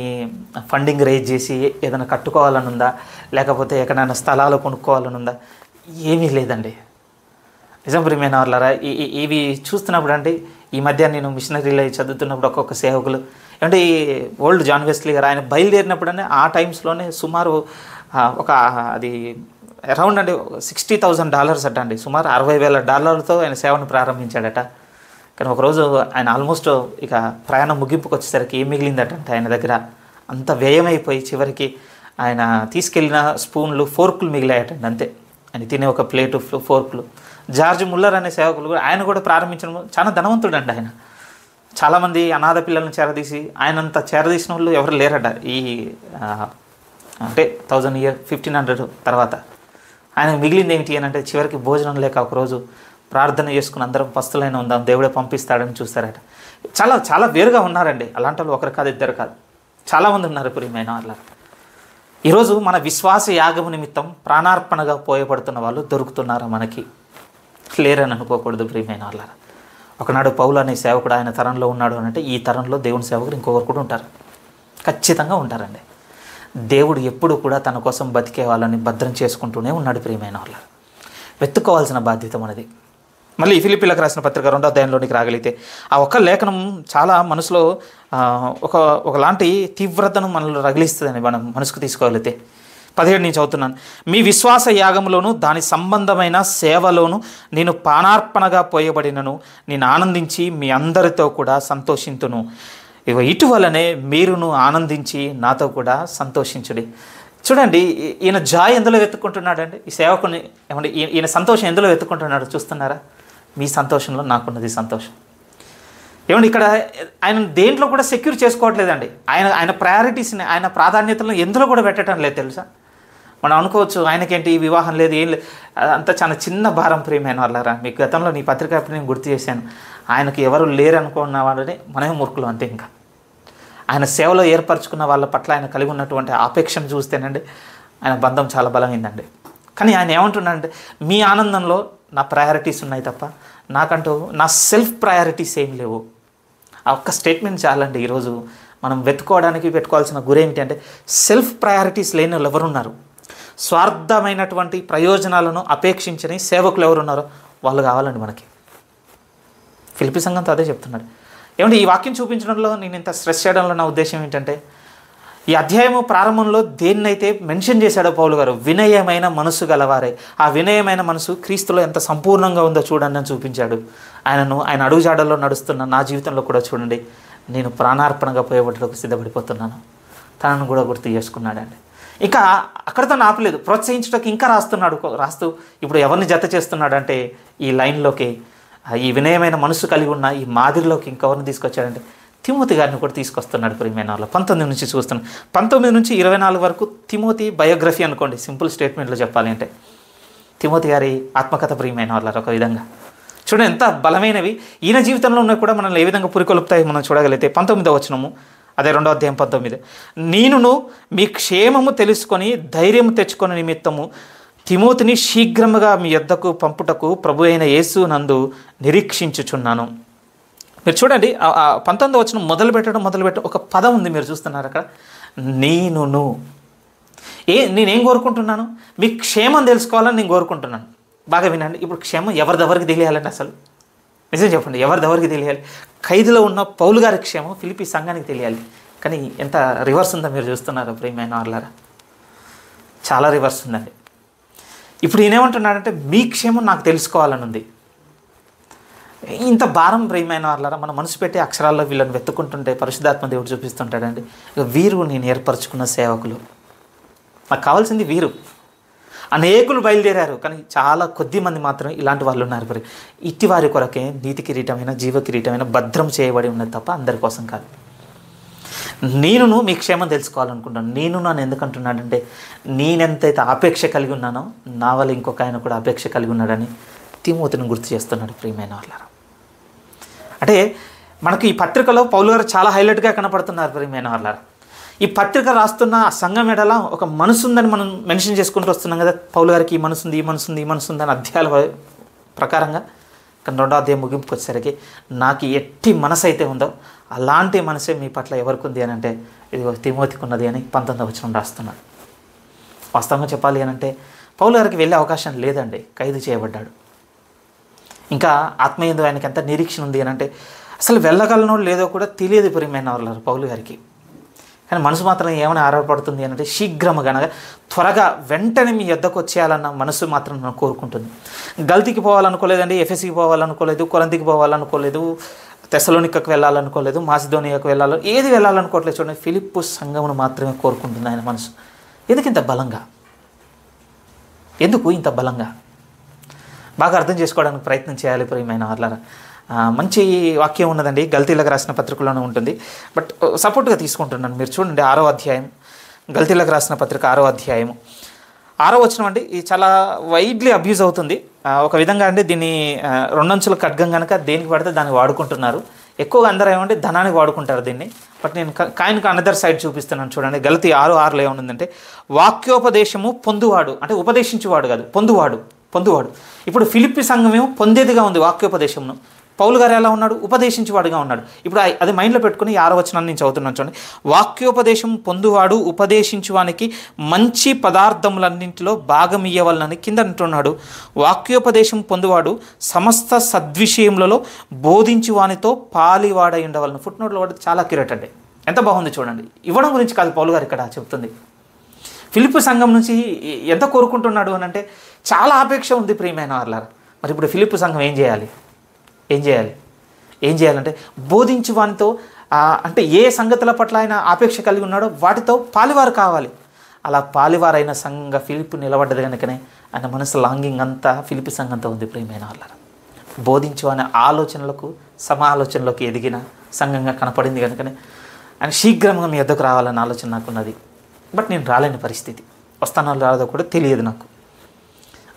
ఫండింగ్ రేజ్ చేసి ఏదైనా కట్టుకోవాలని ఉందా లేకపోతే ఎక్కడైనా స్థలాలు కొనుక్కోవాలని ఉందా ఏమీ లేదండి నిజం ప్రియమైన వాళ్ళరా ఇవి చూస్తున్నప్పుడు అంటే ఈ మధ్య నేను మిషనరీలో చదువుతున్నప్పుడు ఒక్కొక్క సేవకులు అంటే ఈ ఓల్డ్ జాన్ వెస్లీ గారు ఆయన బయలుదేరినప్పుడనే ఆ టైమ్స్లోనే సుమారు ఒక అది అరౌండ్ అండి సిక్స్టీ థౌజండ్ డాలర్స్ అట అండి సుమారు అరవై వేల డాలర్లతో ఆయన సేవను ప్రారంభించాడట కానీ ఒకరోజు ఆయన ఆల్మోస్ట్ ఇక ప్రయాణం ముగింపుకు వచ్చేసరికి ఏం మిగిలిందటంటే ఆయన దగ్గర అంత వ్యయమైపోయి చివరికి ఆయన తీసుకెళ్లిన స్పూన్లు ఫోర్కులు మిగిలాయటండి అంతే ఆయన తినే ఒక ప్లేటు ఫోర్కులు జార్జ్ ముల్లర్ అనే సేవకులు కూడా ఆయన కూడా ప్రారంభించడం చాలా ధనవంతుడు అండి ఆయన చాలామంది అనాథ పిల్లలను చేరదీసి ఆయనంత చేరదీసిన వాళ్ళు ఎవరు లేరట ఈ అంటే థౌజండ్ ఇయర్ ఫిఫ్టీన్ హండ్రెడ్ తర్వాత ఆయన మిగిలింది ఏంటి అని అంటే చివరికి భోజనం లేక ఒకరోజు ప్రార్థన చేసుకుని అందరం పస్తులైన ఉందాం దేవుడే పంపిస్తాడని చూస్తారట చాలా చాలా వేరుగా ఉన్నారండి అలాంటి వాళ్ళు ఒకరు కాదు ఇద్దరు కాదు చాలామంది ఉన్నారు ప్రియమైన వాళ్ళ ఈరోజు మన విశ్వాస యాగం నిమిత్తం ప్రాణార్పణగా పోయబడుతున్న వాళ్ళు దొరుకుతున్నారు మనకి లేరని అనుకోకూడదు ప్రియమైన వాళ్ళ ఒకనాడు పౌలు అనే సేవకుడు ఆయన తరంలో ఉన్నాడు అని అంటే ఈ తరంలో దేవుని సేవకుడు ఇంకొకరు కూడా ఉంటారు ఖచ్చితంగా ఉంటారండి దేవుడు ఎప్పుడు కూడా తన కోసం బతికే వాళ్ళని భద్రం చేసుకుంటూనే ఉన్నాడు ప్రియమైన వాళ్ళ వెతుక్కోవాల్సిన బాధ్యత మనది మళ్ళీ ఫిలిపిలకు రాసిన పత్రిక రెండో అధ్యాయంలోనికి రాగలిగితే ఆ ఒక్క లేఖనం చాలా మనసులో ఒక ఒకలాంటి తీవ్రతను మనలో రగిలిస్తుందని మనం మనసుకు తీసుకోగలిగితే పదిహేడు నుంచి చదువుతున్నాను మీ విశ్వాస యాగంలోను దాని సంబంధమైన సేవలోను నేను పానార్పణగా పోయబడినను నేను ఆనందించి మీ అందరితో కూడా సంతోషింతును ఇక ఇటువలనే మీరును ఆనందించి నాతో కూడా సంతోషించుడి చూడండి ఈయన జాయ్ ఎందులో వెతుక్కుంటున్నాడండి ఈ సేవకుని ఏమంటే ఈయన సంతోషం ఎందులో వెతుక్కుంటున్నాడు చూస్తున్నారా మీ సంతోషంలో నాకున్నది సంతోషం ఏమండి ఇక్కడ ఆయన దేంట్లో కూడా సెక్యూర్ చేసుకోవట్లేదండి ఆయన ఆయన ప్రయారిటీస్ని ఆయన ప్రాధాన్యతలను ఎందులో కూడా పెట్టడం లేదు తెలుసా మనం అనుకోవచ్చు ఆయనకేంటి వివాహం లేదు ఏం లేదు అంతా చాలా చిన్న భారం ప్రేమైన వాళ్ళరా మీకు గతంలో నీ ఎప్పుడు నేను గుర్తు చేశాను ఆయనకు ఎవరు లేరు అనుకున్న వాళ్ళని మనమే మూర్ఖులు అంతే ఇంకా ఆయన సేవలో ఏర్పరచుకున్న వాళ్ళ పట్ల ఆయన కలిగి ఉన్నటువంటి ఆపేక్షను చూస్తేనండి ఆయన బంధం చాలా బలమైందండి కానీ ఆయన ఏమంటున్నాడంటే మీ ఆనందంలో నా ప్రయారిటీస్ ఉన్నాయి తప్ప నాకంటూ నా సెల్ఫ్ ప్రయారిటీస్ ఏం లేవు ఆ ఒక్క స్టేట్మెంట్ చాలండి ఈరోజు మనం వెతుకోవడానికి పెట్టుకోవాల్సిన గురి ఏంటంటే సెల్ఫ్ ప్రయారిటీస్ లేని వాళ్ళు ఎవరున్నారు స్వార్థమైనటువంటి ప్రయోజనాలను అపేక్షించని సేవకులు ఎవరున్నారో వాళ్ళు కావాలండి మనకి ఫిలిపి సంఘంతో అదే చెప్తున్నాడు ఏమంటే ఈ వాక్యం చూపించడంలో నేను ఇంత స్ట్రెస్ చేయడంలో నా ఉద్దేశం ఏంటంటే ఈ అధ్యాయము ప్రారంభంలో దేన్నైతే మెన్షన్ చేశాడో పౌలు గారు వినయమైన మనసు గలవారే ఆ వినయమైన మనసు క్రీస్తులో ఎంత సంపూర్ణంగా ఉందో చూడండి అని చూపించాడు ఆయనను ఆయన అడుగుజాడల్లో నడుస్తున్న నా జీవితంలో కూడా చూడండి నేను ప్రాణార్పణగా పోయేవాటిలోకి సిద్ధపడిపోతున్నాను తనను కూడా గుర్తు చేసుకున్నాడండి ఇంకా అక్కడితో ఆపలేదు ప్రోత్సహించడానికి ఇంకా రాస్తున్నాడు రాస్తూ ఇప్పుడు ఎవరిని జత చేస్తున్నాడంటే ఈ లైన్లోకి ఈ వినయమైన మనసు కలిగి ఉన్న ఈ మాదిరిలోకి ఇంకెవరిని తీసుకొచ్చాడంటే తిమోతి గారిని కూడా తీసుకొస్తున్నాడు ప్రియమైన వాళ్ళు పంతొమ్మిది నుంచి చూస్తున్నాం పంతొమ్మిది నుంచి ఇరవై నాలుగు వరకు తిమోతి బయోగ్రఫీ అనుకోండి సింపుల్ స్టేట్మెంట్లో చెప్పాలి అంటే తిమోతి గారి ఆత్మకథ ప్రియమైన వాళ్ళు ఒక విధంగా చూడండి ఎంత బలమైనవి ఈయన జీవితంలో ఉన్న కూడా మనల్ని ఏ విధంగా పురికొలుపుతాయి మనం చూడగలిగితే పంతొమ్మిదో వచ్చినము అదే రెండో అధ్యాయం పంతొమ్మిది నేనును మీ క్షేమము తెలుసుకొని ధైర్యం తెచ్చుకొని నిమిత్తము తిమోతిని శీఘ్రముగా మీ యొద్దకు పంపుటకు ప్రభు అయిన యేసు నందు నిరీక్షించుచున్నాను మీరు చూడండి పంతొమ్మిది వచ్చిన మొదలు పెట్టడం మొదలు పెట్టడం ఒక పదం ఉంది మీరు చూస్తున్నారు అక్కడ నేనును ఏ నేనేం కోరుకుంటున్నాను మీ క్షేమం తెలుసుకోవాలని నేను కోరుకుంటున్నాను బాగా వినండి ఇప్పుడు క్షేమం ఎవరిదెవరికి తెలియాలండి అసలు నిజం చెప్పండి ఎవరిదెవరికి తెలియాలి ఖైదులో ఉన్న పౌలు గారి క్షేమం ఫిలిపి సంఘానికి తెలియాలి కానీ ఎంత రివర్స్ ఉందో మీరు చూస్తున్నారు ప్రేమైన వాళ్ళారా చాలా రివర్స్ ఉందండి ఇప్పుడు ఈయనేమంటున్నాడంటే మీ క్షేమం నాకు తెలుసుకోవాలని ఉంది ఇంత భారం ప్రియమైన వాళ్ళరా మన మనసు పెట్టే అక్షరాల్లో వీళ్ళని వెతుక్కుంటుంటే పరిశుద్ధాత్మ దేవుడు చూపిస్తుంటాడండి వీరు నేను ఏర్పరచుకున్న సేవకులు నాకు కావాల్సింది వీరు అనేకులు బయలుదేరారు కానీ చాలా కొద్ది మంది మాత్రం ఇలాంటి వాళ్ళు ఉన్నారు మరి ఇట్టి వారి కొరకే నీతి కిరీటమైన జీవ కిరీటమైన భద్రం చేయబడి ఉన్నది తప్ప అందరి కోసం కాదు నేనును మీ క్షేమం తెలుసుకోవాలనుకుంటాను నేను నన్ను ఎందుకంటున్నాడంటే నేనెంతైతే ఆపేక్ష కలిగి ఉన్నానో నా వల్ల ఇంకొక ఆయన కూడా ఆపేక్ష కలిగి ఉన్నాడని తిమూతిని గుర్తు చేస్తున్నాడు ప్రియమైన వాళ్ళారా అంటే మనకు ఈ పత్రికలో పౌలు గారు చాలా హైలైట్గా కనపడుతున్నారు ప్రియమైన వాళ్ళ ఈ పత్రిక రాస్తున్న ఆ సంఘం ఎడల ఒక మనసు ఉందని మనం మెన్షన్ చేసుకుంటూ వస్తున్నాం కదా పౌలు గారికి ఈ మనసు ఉంది ఈ మనసు ఉంది ఈ మనసు ఉంది అని అధ్యాయాల ప్రకారంగా కానీ రెండో అధ్యాయం ముగింపుకి వచ్చేసరికి నాకు ఎట్టి మనసు అయితే ఉందో అలాంటి మనసే మీ పట్ల ఎవరికి ఉంది అని అంటే ఇది తిమోతికి ఉన్నది అని పంతొమ్మిది వచ్చిన రాస్తున్నాడు వాస్తవంగా చెప్పాలి అని అంటే పౌలు గారికి వెళ్ళే అవకాశం లేదండి ఖైదు చేయబడ్డాడు ఇంకా ఆత్మయందు ఆయనకి ఎంత నిరీక్షణ ఉంది అని అంటే అసలు వెళ్ళగలనో లేదో కూడా తెలియదు ప్రియమైన వాళ్ళు పౌలు గారికి కానీ మనసు మాత్రం ఏమైనా ఆరాటపడుతుంది అని అంటే శీఘ్రముగా త్వరగా వెంటనే మీ యొద్దకు వచ్చేయాలన్న మనసు మాత్రం నన్ను కోరుకుంటుంది గల్తీకి పోవాలనుకోలేదండి ఎఫ్ఎస్సికి పోవాలనుకోలేదు కొలంతికి పోవాలనుకోలేదు తెసలోనికకు వెళ్ళాలనుకోలేదు మాసిధోనియాకు వెళ్ళాలి ఏది వెళ్ళాలనుకోవట్లేదు చూడండి ఫిలిప్పు సంఘమును మాత్రమే కోరుకుంటుంది ఆయన మనసు ఎందుకు ఇంత బలంగా ఎందుకు ఇంత బలంగా బాగా అర్థం చేసుకోవడానికి ప్రయత్నం చేయాలి ప్రియమైన ఆర్లరా మంచి వాక్యం ఉన్నదండి గల్తీలకు రాసిన పత్రికలోనే ఉంటుంది బట్ సపోర్ట్గా తీసుకుంటున్నాను మీరు చూడండి ఆరో అధ్యాయం గల్తీలకు రాసిన పత్రిక ఆరో అధ్యాయము ఆరో వచ్చిన అండి ఇది చాలా వైడ్లీ అబ్యూజ్ అవుతుంది ఒక విధంగా అండి దీన్ని రెండంచులు ఖడ్గం కనుక దేనికి పడితే దాన్ని వాడుకుంటున్నారు ఎక్కువగా అందరూ ఏమంటే ధనానికి వాడుకుంటారు దీన్ని బట్ నేను కాయన్కి అనదర్ సైడ్ చూపిస్తున్నాను చూడండి గల్తీ ఆరు ఆరులో ఏముందంటే వాక్యోపదేశము పొందువాడు అంటే ఉపదేశించేవాడు కాదు పొందువాడు పొందువాడు ఇప్పుడు ఫిలిప్పి సంఘమేమో పొందేదిగా ఉంది వాక్యోపదేశంను పౌలు గారు ఎలా ఉన్నాడు ఉపదేశించేవాడుగా ఉన్నాడు ఇప్పుడు అది మైండ్లో పెట్టుకుని ఆరో వచనాల నుంచి అవుతున్నాను చూడండి వాక్యోపదేశం పొందువాడు ఉపదేశించువానికి మంచి పదార్థములన్నింటిలో భాగం ఇయ్యవలనని కింద అంటున్నాడు వాక్యోపదేశం పొందువాడు సమస్త సద్విషయములలో బోధించువానితో పాలివాడై ఉండవలను ఫుట్ నోట్లో వాడు చాలా క్యూరేట్ అండి ఎంత బాగుంది చూడండి ఇవ్వడం గురించి కాదు పౌలు గారు ఇక్కడ చెప్తుంది ఫిలిప్ సంఘం నుంచి ఎంత కోరుకుంటున్నాడు అని అంటే చాలా ఆపేక్ష ఉంది ప్రియమైన వాళ్ళ మరి ఇప్పుడు ఫిలిప్ సంఘం ఏం చేయాలి ఏం చేయాలి ఏం చేయాలంటే బోధించు వానితో అంటే ఏ సంగతుల పట్ల ఆయన ఆపేక్ష కలిగి ఉన్నాడో వాటితో పాలివారు కావాలి అలా పాలివారైన సంఘ ఫిలిప్ నిలబడ్డది కనుకనే ఆయన మనసు లాంగింగ్ అంతా ఫిలిప్ సంఘంతో ఉంది ప్రియమైన వాళ్ళ బోధించు అనే ఆలోచనలకు సమాలోచనలకు ఎదిగిన సంఘంగా కనపడింది కనుకనే ఆయన శీఘ్రంగా మీ ఎద్దకు రావాలన్న ఆలోచన నాకున్నది బట్ నేను రాలేని పరిస్థితి వస్తానో రాదో కూడా తెలియదు నాకు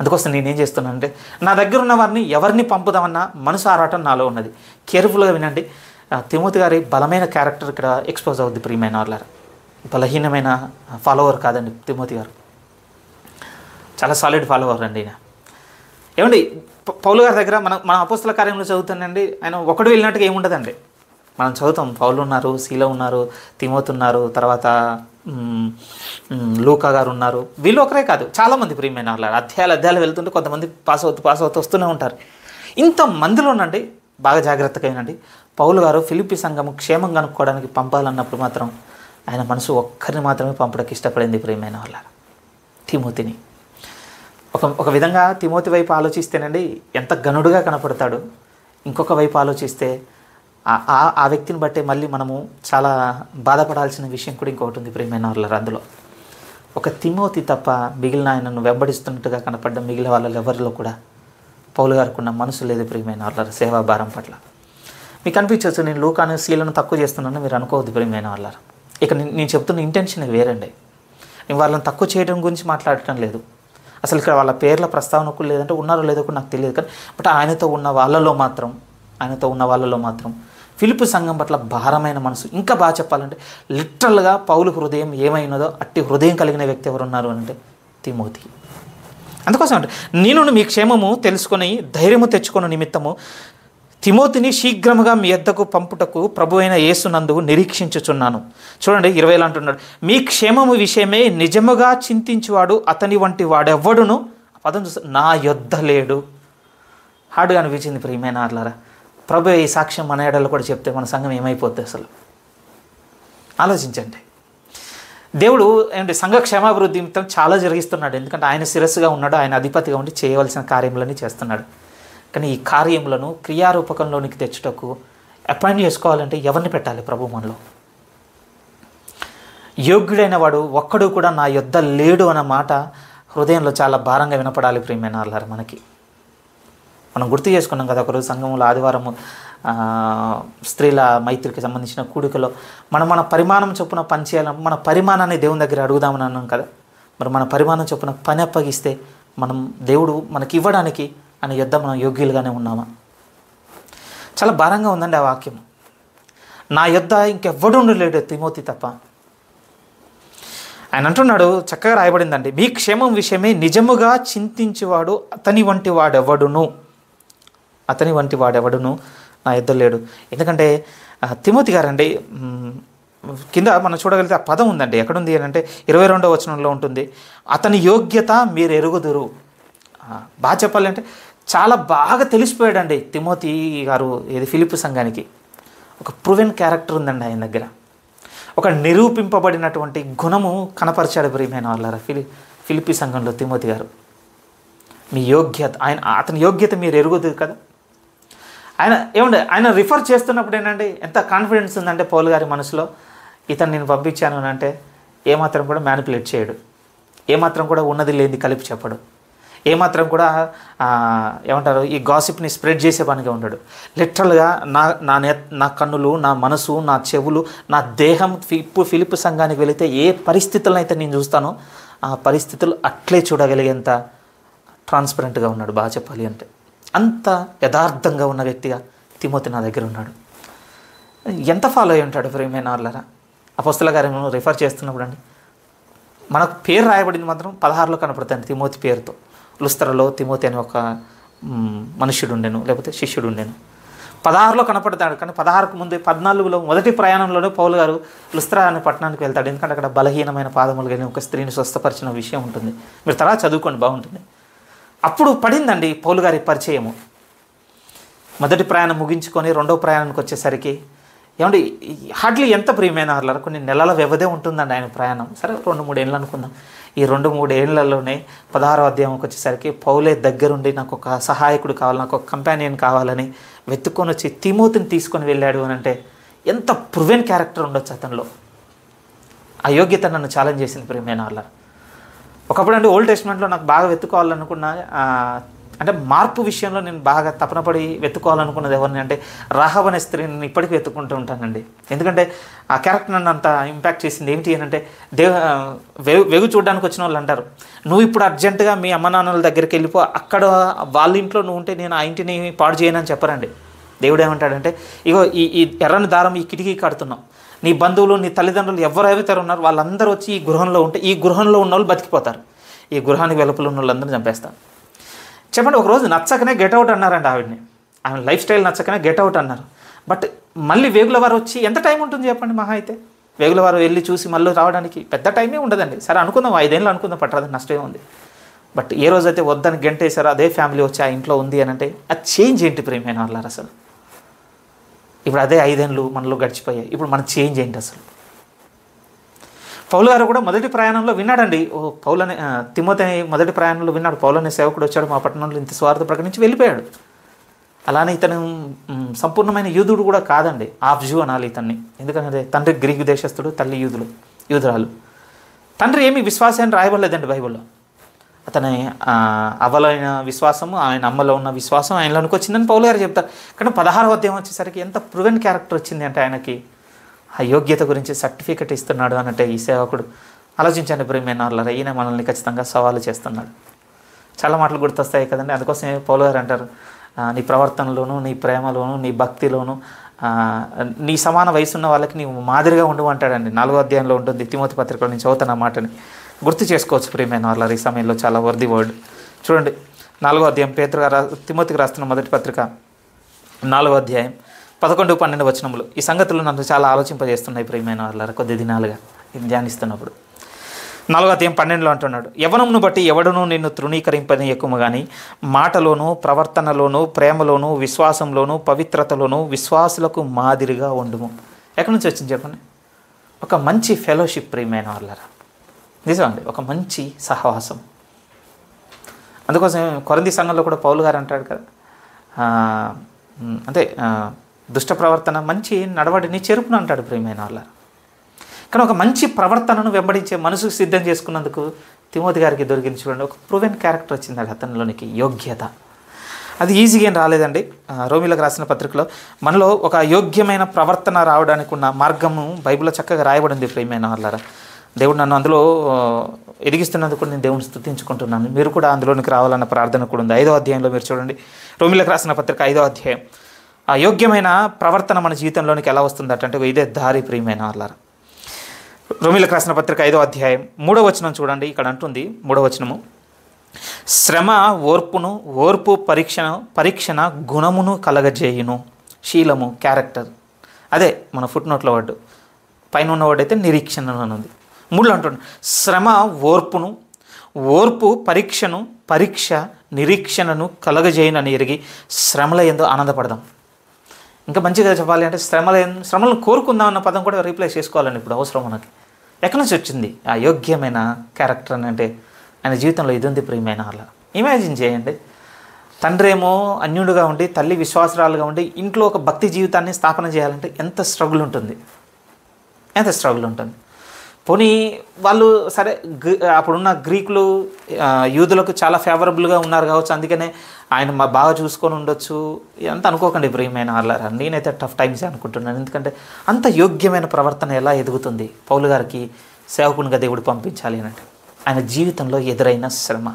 అందుకోసం నేనేం చేస్తున్నానంటే నా దగ్గర ఉన్న వారిని ఎవరిని పంపుదామన్న మనసు ఆరాటం నాలో ఉన్నది కేర్ఫుల్గా వినండి తిమోతి గారి బలమైన క్యారెక్టర్ ఇక్కడ ఎక్స్పోజ్ అవుద్ది ప్రియమైన వాళ్ళారు బలహీనమైన ఫాలోవర్ కాదండి తిమోతి గారు చాలా సాలిడ్ ఫాలోవర్ అండి ఈయన ఏమండి పౌలు గారి దగ్గర మనం మన అపోస్తుల కార్యంలో చదువుతానండి ఆయన ఒకడు వెళ్ళినట్టుగా ఏముండదండి మనం చదువుతాం పౌలు ఉన్నారు శీల ఉన్నారు తిమోతున్నారు తర్వాత లూకా గారు ఉన్నారు వీళ్ళు ఒకరే కాదు చాలామంది ప్రియమైన వాళ్ళు అధ్యాయాలు అధ్యాయాలు వెళ్తుంటే కొంతమంది పాస్ అవుతూ పాస్ అవుతూ వస్తూనే ఉంటారు ఇంత ఉండండి బాగా జాగ్రత్తగా అయినండి పౌలు గారు ఫిలిపి సంఘం క్షేమం కనుక్కోవడానికి పంపాలన్నప్పుడు మాత్రం ఆయన మనసు ఒక్కరిని మాత్రమే పంపడానికి ఇష్టపడింది ప్రియమైన వాళ్ళ తిమోతిని ఒక ఒక విధంగా తిమోతి వైపు ఆలోచిస్తేనండి ఎంత గనుడుగా కనపడతాడు ఇంకొక వైపు ఆలోచిస్తే ఆ వ్యక్తిని బట్టే మళ్ళీ మనము చాలా బాధపడాల్సిన విషయం కూడా ఇంకొకటి ఉంది ప్రేమైన అందులో ఒక తిమోతి తప్ప మిగిలిన ఆయనను వెంబడిస్తున్నట్టుగా కనపడ్డ మిగిలిన వాళ్ళ ఎవరిలో కూడా పౌలు గారికి ఉన్న మనసు లేదు ప్రియమైన వాళ్ళ సేవా భారం పట్ల మీకు అనిపించవచ్చు నేను లోకాను శీలను తక్కువ చేస్తున్నాను మీరు అనుకోవద్దు ప్రియమైన వాళ్ళ ఇక నేను చెప్తున్న ఇంటెన్షన్ వేరండి నేను వాళ్ళని తక్కువ చేయడం గురించి మాట్లాడటం లేదు అసలు ఇక్కడ వాళ్ళ పేర్ల ప్రస్తావన లేదంటే ఉన్నారో లేదో కూడా నాకు తెలియదు కానీ బట్ ఆయనతో ఉన్న వాళ్ళలో మాత్రం ఆయనతో ఉన్న వాళ్ళలో మాత్రం ఫిలిప్ సంఘం పట్ల భారమైన మనసు ఇంకా బాగా చెప్పాలంటే లిటరల్గా పౌలు హృదయం ఏమైనదో అట్టి హృదయం కలిగిన వ్యక్తి ఎవరున్నారు అంటే తిమోతి అందుకోసం అంటే నేను మీ క్షేమము తెలుసుకొని ధైర్యము తెచ్చుకున్న నిమిత్తము తిమోతిని శీఘ్రముగా మీ ఎద్దకు పంపుటకు ప్రభు అయిన యేసునందు నిరీక్షించుచున్నాను చూడండి ఇరవై అంటున్నాడు మీ క్షేమము విషయమే నిజముగా చింతించువాడు అతని వంటి వాడెవ్వడును పదం చూస్తా నా యొద్ధ లేడు హార్డ్గా అనిపించింది ప్రియమైన అట్లారా ప్రభు ఈ సాక్ష్యం మన ఏడలో కూడా చెప్తే మన సంఘం ఏమైపోద్ది అసలు ఆలోచించండి దేవుడు ఏంటి సంఘ క్షేమాభివృద్ధి నిమిత్తం చాలా జరిగిస్తున్నాడు ఎందుకంటే ఆయన శిరస్సుగా ఉన్నాడు ఆయన అధిపతిగా ఉండి చేయవలసిన కార్యములన్నీ చేస్తున్నాడు కానీ ఈ కార్యములను క్రియారూపకంలోనికి తెచ్చుటకు అపాయింట్ చేసుకోవాలంటే ఎవరిని పెట్టాలి ప్రభు మనలో యోగ్యుడైన వాడు ఒక్కడు కూడా నా యుద్ధ లేడు అన్న మాట హృదయంలో చాలా భారంగా వినపడాలి ప్రియమైన మనకి మనం గుర్తు చేసుకున్నాం కదా ఒకరోజు సంఘంలో ఆదివారము స్త్రీల మైత్రికి సంబంధించిన కూడికలో మనం మన పరిమాణం చొప్పున పనిచేయాలి మన పరిమాణాన్ని దేవుని దగ్గర అడుగుదామని అన్నాం కదా మరి మన పరిమాణం చొప్పున పని అప్పగిస్తే మనం దేవుడు మనకి ఇవ్వడానికి అని యొద్ద మనం యోగ్యులుగానే ఉన్నామా చాలా భారంగా ఉందండి ఆ వాక్యం నా యుద్ధ ఇంకెవ్వడు లేడు తిమోతి తప్ప ఆయన అంటున్నాడు చక్కగా రాయబడిందండి మీ క్షేమం విషయమే నిజముగా చింతించేవాడు అతని వంటి వాడెవ్వడును అతని వంటి వాడెవడును నా ఇద్దరు లేడు ఎందుకంటే తిమోతి గారండి కింద మనం చూడగలిగితే ఆ పదం ఉందండి ఎక్కడుంది అని అంటే ఇరవై రెండవ వచనంలో ఉంటుంది అతని యోగ్యత మీరు ఎరుగుదురు బాగా చెప్పాలంటే చాలా బాగా తెలిసిపోయాడండి తిమోతి గారు ఏది ఫిలిప్ సంఘానికి ఒక ప్రూవెన్ క్యారెక్టర్ ఉందండి ఆయన దగ్గర ఒక నిరూపింపబడినటువంటి గుణము కనపరిచాడు ప్రియమైన వాళ్ళ ఫిలి ఫిలిపి సంఘంలో తిమోతి గారు మీ యోగ్యత ఆయన అతని యోగ్యత మీరు ఎరుగుదురు కదా ఆయన ఏమండి ఆయన రిఫర్ చేస్తున్నప్పుడు ఏంటండి ఎంత కాన్ఫిడెన్స్ ఉందంటే పౌల్ గారి మనసులో ఇతను నేను పంపించాను అని అంటే ఏమాత్రం కూడా మ్యానిపులేట్ చేయడు ఏమాత్రం కూడా ఉన్నది లేని కలిపి చెప్పడు ఏమాత్రం కూడా ఏమంటారు ఈ గాసిప్ని స్ప్రెడ్ చేసే పనిగా ఉండడు లిటరల్గా నా నా నే నా కన్నులు నా మనసు నా చెవులు నా దేహం ఫిప్పు ఫిలిప్ సంఘానికి వెళితే ఏ పరిస్థితులను అయితే నేను చూస్తానో ఆ పరిస్థితులు అట్లే చూడగలిగేంత ట్రాన్స్పరెంట్గా ఉన్నాడు బాగా చెప్పాలి అంటే అంత యథార్థంగా ఉన్న వ్యక్తిగా తిమోతి నా దగ్గర ఉన్నాడు ఎంత ఫాలో అయి ఉంటాడు ప్రేమైన వాళ్ళరా అపస్తుల మేము రిఫర్ చేస్తున్నప్పుడు అండి మనకు పేరు రాయబడింది మాత్రం పదహారులో కనపడుతుంది తిమోతి పేరుతో లుస్తరలో తిమోతి అని ఒక మనుష్యుడు ఉండేను లేకపోతే శిష్యుడు ఉండేను పదహారులో కనపడతాడు కానీ పదహారుకు ముందే పద్నాలుగులో మొదటి ప్రయాణంలోనే పౌలు గారు లుస్త్రా అనే పట్టణానికి వెళ్తాడు ఎందుకంటే అక్కడ బలహీనమైన పాదములు కానీ ఒక స్త్రీని స్వస్థపరిచిన విషయం ఉంటుంది మీరు తర్వాత చదువుకోండి బాగుంటుంది అప్పుడు పడిందండి పౌలు గారి పరిచయము మొదటి ప్రయాణం ముగించుకొని రెండో ప్రయాణానికి వచ్చేసరికి ఏమండి హార్డ్లీ ఎంత ప్రియమైన వాళ్ళు కొన్ని నెలల వ్యవధే ఉంటుందండి ఆయన ప్రయాణం సరే రెండు మూడు ఏళ్ళు అనుకుందాం ఈ రెండు మూడు ఏళ్లలోనే పదహారో అధ్యాయంకి వచ్చేసరికి పౌలే దగ్గరుండి నాకు ఒక సహాయకుడు కావాలి నాకు ఒక కంపానియన్ కావాలని వెతుక్కొని వచ్చి తిమోతిని తీసుకొని వెళ్ళాడు అని అంటే ఎంత ప్రువెన్ క్యారెక్టర్ ఉండొచ్చు అతనిలో అయోగ్యత నన్ను ఛాలెంజ్ చేసింది ప్రియమైన వాళ్ళు ఒకప్పుడు అంటే ఓల్డ్ టెస్ట్మెంట్లో నాకు బాగా వెతుకోవాలనుకున్న అంటే మార్పు విషయంలో నేను బాగా తపనపడి వెతుక్కోవాలనుకున్నది ఎవరిని అంటే రాహవ్ అనే స్త్రీని నేను ఇప్పటికీ వెతుక్కుంటూ ఉంటానండి ఎందుకంటే ఆ క్యారెక్టర్ నన్ను అంత ఇంపాక్ట్ చేసింది ఏమిటి అని అంటే దేవ వెగు చూడడానికి వచ్చిన వాళ్ళు అంటారు నువ్వు ఇప్పుడు అర్జెంటుగా మీ అమ్మ నాన్నల దగ్గరికి వెళ్ళిపో అక్కడ వాళ్ళ ఇంట్లో నువ్వు ఉంటే నేను ఆ ఇంటిని పాడు చేయనని చెప్పరండి దేవుడు ఏమంటాడంటే ఇగో ఈ ఈ ఎర్రని దారం ఈ కిటికీ కడుతున్నాం నీ బంధువులు నీ తల్లిదండ్రులు ఎవరైతే ఉన్నారు వాళ్ళందరూ వచ్చి ఈ గృహంలో ఉంటే ఈ గృహంలో ఉన్న వాళ్ళు బతికిపోతారు ఈ గృహానికి వెలుపల ఉన్న వాళ్ళందరూ చంపేస్తారు చెప్పండి ఒకరోజు నచ్చకనే గెట్అవుట్ అన్నారండి ఆవిడ్ని ఆమె లైఫ్ స్టైల్ నచ్చకనే అవుట్ అన్నారు బట్ మళ్ళీ వేగుల వారు వచ్చి ఎంత టైం ఉంటుంది చెప్పండి మహా అయితే వేగుల వారు వెళ్ళి చూసి మళ్ళీ రావడానికి పెద్ద టైమే ఉండదండి సరే అనుకుందాం ఐదేళ్ళు అనుకుందాం పట్టరాదు నష్టమే ఉంది బట్ ఏ రోజైతే వద్దని గంటేశారో అదే ఫ్యామిలీ వచ్చి ఆ ఇంట్లో ఉంది అని అంటే ఆ చేంజ్ ఏంటి ప్రేమైన వాళ్ళు అసలు ఇప్పుడు అదే ఐదేళ్ళు మనలో గడిచిపోయాయి ఇప్పుడు మనం చేంజ్ ఏంటి అసలు పౌలు గారు కూడా మొదటి ప్రయాణంలో విన్నాడండి ఓ పౌలని తిమ్మతి మొదటి ప్రయాణంలో విన్నాడు పౌలనే సేవకుడు వచ్చాడు మా పట్టణంలో ఇంత స్వార్థ ప్రకటించి వెళ్ళిపోయాడు అలానే ఇతను సంపూర్ణమైన యూదుడు కూడా కాదండి ఆఫ్ జూ అనాలి ఇతన్ని ఎందుకంటే తండ్రి గ్రీకు దేశస్థుడు తల్లి యూదులు యూదురాలు తండ్రి ఏమీ విశ్వాసాన్ని రాయబడలేదండి బైబిల్లో అతని అవలైన విశ్వాసము ఆయన అమ్మలో ఉన్న విశ్వాసం ఆయనలోనికి వచ్చిందని పౌలు గారు చెప్తారు కానీ పదహారవ అధ్యాయం వచ్చేసరికి ఎంత ప్రూవెన్ క్యారెక్టర్ వచ్చింది అంటే ఆయనకి ఆ యోగ్యత గురించి సర్టిఫికెట్ ఇస్తున్నాడు అనంటే ఈ సేవకుడు ఆలోచించండి బ్రహ్మేనార్లరా ఈయన మనల్ని ఖచ్చితంగా సవాలు చేస్తున్నాడు చాలా మాటలు గుర్తొస్తాయి కదండి అందుకోసమే పౌలు గారు అంటారు నీ ప్రవర్తనలోను నీ ప్రేమలోను నీ భక్తిలోను నీ సమాన వయసున్న వాళ్ళకి నీవు మాదిరిగా ఉండవు అంటాడండి నాలుగో అధ్యాయంలో ఉంటుంది తిమోతి పత్రికలో నుంచి చదువుతాను మాటని గుర్తు చేసుకోవచ్చు ప్రేమైన వాళ్ళ ఈ సమయంలో చాలా వర్ది వర్డ్ చూడండి నాలుగో అధ్యాయం పేత్ర రా తిమోతికి రాస్తున్న మొదటి పత్రిక నాలుగో అధ్యాయం పదకొండు పన్నెండు వచనములు ఈ సంగతులు నన్ను చాలా ఆలోచింపజేస్తున్నాయి ప్రేమైన వాళ్ళ కొద్ది దినాలుగా ఇది ధ్యానిస్తున్నప్పుడు నాలుగో అధ్యాయం పన్నెండులో అంటున్నాడు యవనమును బట్టి ఎవడనూ నిన్ను తృణీకరింపని ఎక్కువ కానీ మాటలోనూ ప్రవర్తనలోనూ ప్రేమలోనూ విశ్వాసంలోనూ పవిత్రతలోనూ విశ్వాసులకు మాదిరిగా ఉండుము ఎక్కడి నుంచి వచ్చింది చెప్పండి ఒక మంచి ఫెలోషిప్ ప్రేమైన వాళ్ళరా నిజమండి ఒక మంచి సహవాసం అందుకోసం కొరంది సంఘంలో కూడా పౌలు గారు అంటాడు కదా అంటే దుష్ట ప్రవర్తన మంచి నడవడిని చెరుపును అంటాడు ప్రేమైన వాళ్ళ కానీ ఒక మంచి ప్రవర్తనను వెంబడించే మనసుకు సిద్ధం చేసుకున్నందుకు తిమోతి గారికి దొరికింది చూడండి ఒక ప్రూవెన్ క్యారెక్టర్ వచ్చింది అది అతనిలోనికి యోగ్యత అది ఈజీగా ఏం రాలేదండి రోమిలకు రాసిన పత్రికలో మనలో ఒక యోగ్యమైన ప్రవర్తన రావడానికి ఉన్న మార్గము బైబిల్లో చక్కగా రాయబడింది ప్రేమైన వాళ్ళారా దేవుడు నన్ను అందులో ఎదిగిస్తున్నందుకు నేను దేవుని స్థుతించుకుంటున్నాను మీరు కూడా అందులోనికి రావాలన్న ప్రార్థన కూడా ఉంది ఐదో అధ్యాయంలో మీరు చూడండి రోమిలకు రాసిన పత్రిక ఐదో అధ్యాయం అయోగ్యమైన ప్రవర్తన మన జీవితంలోనికి ఎలా వస్తుందట అంటే ఇదే దారి ప్రియమైన వాళ్ళారా రోమిలకు రాసిన పత్రిక ఐదో అధ్యాయం మూడవ వచనం చూడండి ఇక్కడ అంటుంది మూడవ వచనము శ్రమ ఓర్పును ఓర్పు పరీక్షను పరీక్షణ గుణమును కలగజేయును శీలము క్యారెక్టర్ అదే మన ఫుట్ నోట్లో వాడు పైన ఉన్నవాడైతే నిరీక్షణ అని ఉంది మూడు అంటుండు శ్రమ ఓర్పును ఓర్పు పరీక్షను పరీక్ష నిరీక్షణను కలగజేయనని ఎరిగి శ్రమల ఎందు ఆనందపడదాం ఇంకా మంచిగా చెప్పాలి అంటే శ్రమల శ్రమలను కోరుకుందాం అన్న పదం కూడా రీప్లేస్ చేసుకోవాలని ఇప్పుడు అవసరం మనకి ఎక్కడి నుంచి వచ్చింది ఆ యోగ్యమైన క్యారెక్టర్ అని అంటే ఆయన జీవితంలో ఇది ఉంది ప్రియమైన అలా ఇమాజిన్ చేయండి తండ్రి ఏమో అన్యుడుగా ఉండి తల్లి విశ్వాసరాలుగా ఉండి ఇంట్లో ఒక భక్తి జీవితాన్ని స్థాపన చేయాలంటే ఎంత స్ట్రగుల్ ఉంటుంది ఎంత స్ట్రగుల్ ఉంటుంది పోనీ వాళ్ళు సరే అప్పుడున్న గ్రీకులు యూదులకు చాలా ఫేవరబుల్గా ఉన్నారు కావచ్చు అందుకనే ఆయన మా బాగా చూసుకొని ఉండొచ్చు అంత అనుకోకండి ప్రియమైన అల్లారా నేనైతే టఫ్ టైమ్స్ అనుకుంటున్నాను ఎందుకంటే అంత యోగ్యమైన ప్రవర్తన ఎలా ఎదుగుతుంది పౌలు గారికి సేవకునిగా దేవుడు పంపించాలి అంటే ఆయన జీవితంలో ఎదురైన శ్రమ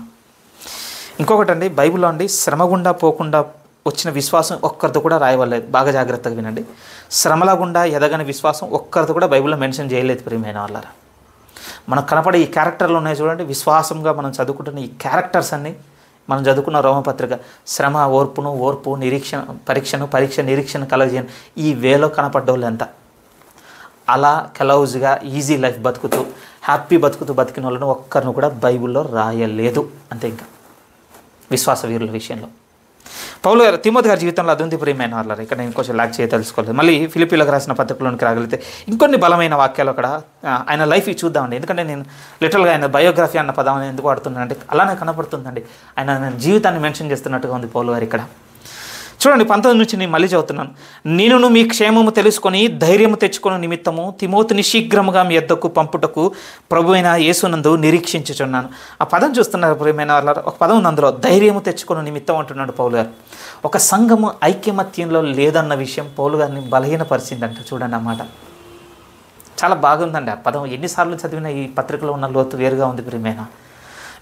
ఇంకొకటండి బైబిల్లో అండి శ్రమ గుండా పోకుండా వచ్చిన విశ్వాసం ఒక్కరితో కూడా రాయవలేదు బాగా జాగ్రత్తగా వినండి శ్రమల గుండా ఎదగని విశ్వాసం ఒక్కరితో కూడా బైబిల్లో మెన్షన్ చేయలేదు ప్రియమైన వాళ్ళరా మనకు కనపడే ఈ క్యారెక్టర్లు ఉన్నాయి చూడండి విశ్వాసంగా మనం చదువుకుంటున్న ఈ క్యారెక్టర్స్ అన్నీ మనం చదువుకున్న రోమపత్రిక శ్రమ ఓర్పును ఓర్పు నిరీక్షణ పరీక్షను పరీక్ష నిరీక్షణ కలగజేయను ఈ వేలో కనపడ్డోళ్ళు ఎంత అలా కలౌజ్గా ఈజీ లైఫ్ బతుకుతూ హ్యాపీ బతుకుతూ బతికిన వాళ్ళని ఒక్కరిని కూడా బైబిల్లో రాయలేదు అంతే ఇంకా విశ్వాస వీరుల విషయంలో పౌలు గారు తిమోతి గారి జీవితంలో అదుంది ప్రియమైన వాళ్ళారు ఇక్కడ నేను కొంచెం లాక్ తెలుసుకోలేదు మళ్ళీ ఫిలిపీలకు రాసిన పత్రికలోనికి రాగలిగితే ఇంకొన్ని బలమైన వాక్యాలు అక్కడ ఆయన లైఫ్ చూద్దామండి ఎందుకంటే నేను లిటరల్గా ఆయన బయోగ్రఫీ అన్న పదం ఎందుకు వాడుతున్నానంటే అలానే కనపడుతుందండి ఆయన జీవితాన్ని మెన్షన్ చేస్తున్నట్టుగా ఉంది పౌలు గారు ఇక్కడ చూడండి పంతొమ్మిది నుంచి నేను మళ్ళీ చదువుతున్నాను నేను మీ క్షేమము తెలుసుకొని ధైర్యము తెచ్చుకున్న నిమిత్తము తిమోతిని శీఘ్రముగా మీ ఎద్దకు పంపుటకు ప్రభు అయిన యేసునందు నిరీక్షించుచున్నాను ఆ పదం చూస్తున్నారు ప్రియమైన ఒక పదం ఉంది అందులో ధైర్యము తెచ్చుకున్న నిమిత్తం అంటున్నాడు పౌలు గారు ఒక సంఘము ఐక్యమత్యంలో లేదన్న విషయం పౌలు గారిని బలహీనపరిచిందంట చూడండి అన్నమాట చాలా బాగుందండి ఆ పదం ఎన్నిసార్లు చదివిన ఈ పత్రికలో ఉన్న లోతు వేరుగా ఉంది ప్రియమైన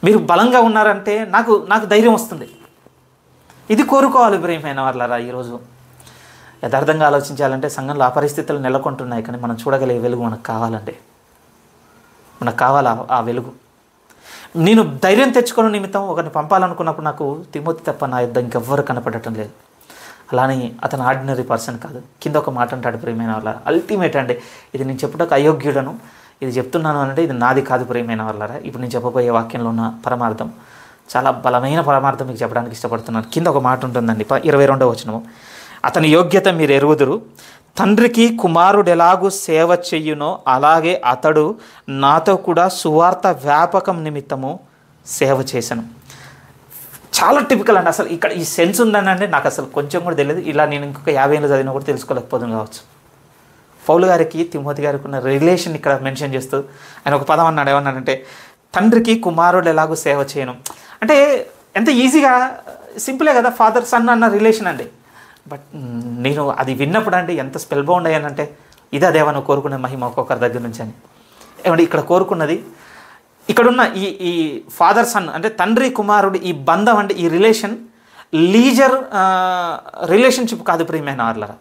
మీరు బలంగా ఉన్నారంటే నాకు నాకు ధైర్యం వస్తుంది ఇది కోరుకోవాలి ప్రేమైన వాళ్ళరా ఈరోజు యథార్థంగా ఆలోచించాలంటే సంఘంలో ఆ పరిస్థితులు నెలకొంటున్నాయి కానీ మనం చూడగలిగే వెలుగు మనకు కావాలండి మనకు కావాలా ఆ వెలుగు నేను ధైర్యం తెచ్చుకున్న నిమిత్తం ఒకరిని పంపాలనుకున్నప్పుడు నాకు తిమోతి తప్ప నా యుద్ధం ఇంకెవ్వరు కనపడటం లేదు అలానే అతను ఆర్డినరీ పర్సన్ కాదు కింద ఒక మాట అంటాడు ప్రియమైన వాళ్ళ అల్టిమేట్ అండి ఇది నేను చెప్పడానికి అయోగ్యుడను ఇది చెప్తున్నాను అంటే ఇది నాది కాదు ప్రియమైన వాళ్ళరా ఇప్పుడు నేను చెప్పబోయే వాక్యంలో ఉన్న పరమార్థం చాలా బలమైన పరమార్థం మీకు చెప్పడానికి ఇష్టపడుతున్నాను కింద ఒక మాట ఉంటుందండి ఇరవై రెండవ వచనము అతని యోగ్యత మీరు ఎరుగుదురు తండ్రికి ఎలాగూ సేవ చెయ్యునో అలాగే అతడు నాతో కూడా సువార్త వ్యాపకం నిమిత్తము సేవ చేశాను చాలా టిపికల్ అండి అసలు ఇక్కడ ఈ సెన్స్ ఉందనండి నాకు అసలు కొంచెం కూడా తెలియదు ఇలా నేను ఇంకొక యాభై ఏళ్ళు చదివినా కూడా తెలుసుకోలేకపోతుంది కావచ్చు పౌలు గారికి తిమ్మతి గారికి ఉన్న రిలేషన్ ఇక్కడ మెన్షన్ చేస్తూ ఆయన ఒక పదం అన్నాడు ఏమన్నాడంటే తండ్రికి కుమారుడు ఎలాగో సేవ చేయను అంటే ఎంత ఈజీగా సింపులే కదా ఫాదర్ సన్ అన్న రిలేషన్ అండి బట్ నేను అది విన్నప్పుడు అండి ఎంత స్పెల్ బౌండ్ అంటే ఇదే దేవా నువ్వు కోరుకునే మహిమ ఒక్కొక్కరి దగ్గర నుంచి అని ఏమంటే ఇక్కడ కోరుకున్నది ఇక్కడున్న ఈ ఈ ఫాదర్ సన్ అంటే తండ్రి కుమారుడు ఈ బంధం అంటే ఈ రిలేషన్ లీజర్ రిలేషన్షిప్ కాదు ప్రియమైన ఆర్లరా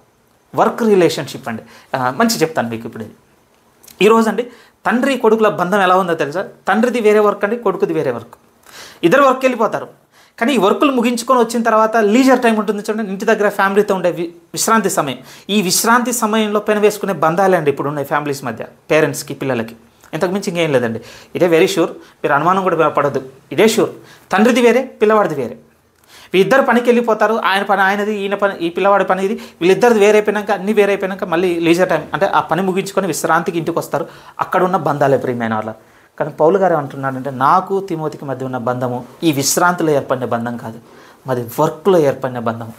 వర్క్ రిలేషన్షిప్ అండి మంచి చెప్తాను మీకు ఇప్పుడు ఈరోజు అండి తండ్రి కొడుకుల బంధం ఎలా ఉందో తెలుసా తండ్రిది వేరే వర్క్ అండి కొడుకుది వేరే వర్క్ ఇద్దరు వర్క్ వెళ్ళిపోతారు కానీ ఈ వర్కులు ముగించుకొని వచ్చిన తర్వాత లీజర్ టైం ఉంటుంది చూడండి ఇంటి దగ్గర ఫ్యామిలీతో ఉండే విశ్రాంతి సమయం ఈ విశ్రాంతి సమయంలో పైన వేసుకునే బంధాలే అండి ఇప్పుడు ఉన్నాయి ఫ్యామిలీస్ మధ్య పేరెంట్స్కి పిల్లలకి ఇంతకుమించి ఇంకేం లేదండి ఇదే వెరీ షూర్ మీరు అనుమానం కూడా పడదు ఇదే షూర్ తండ్రిది వేరే పిల్లవాడిది వేరే వీళ్ళిద్దరు పనికి వెళ్ళిపోతారు ఆయన పని ఆయనది ఈయన పని ఈ పిల్లవాడి పని ఇది వీళ్ళిద్దరిది వేరైపోయినాక అన్ని వేరైపోయినాక మళ్ళీ లీజర్ టైం అంటే ఆ పని ముగించుకొని విశ్రాంతికి ఇంటికి వస్తారు అక్కడ ఉన్న బంధాలే ప్రియమైన వాళ్ళ కానీ పౌలు గారు ఏమంటున్నాడంటే నాకు తిమోతికి మధ్య ఉన్న బంధము ఈ విశ్రాంతిలో ఏర్పడిన బంధం కాదు మరి వర్క్లో ఏర్పడిన బంధం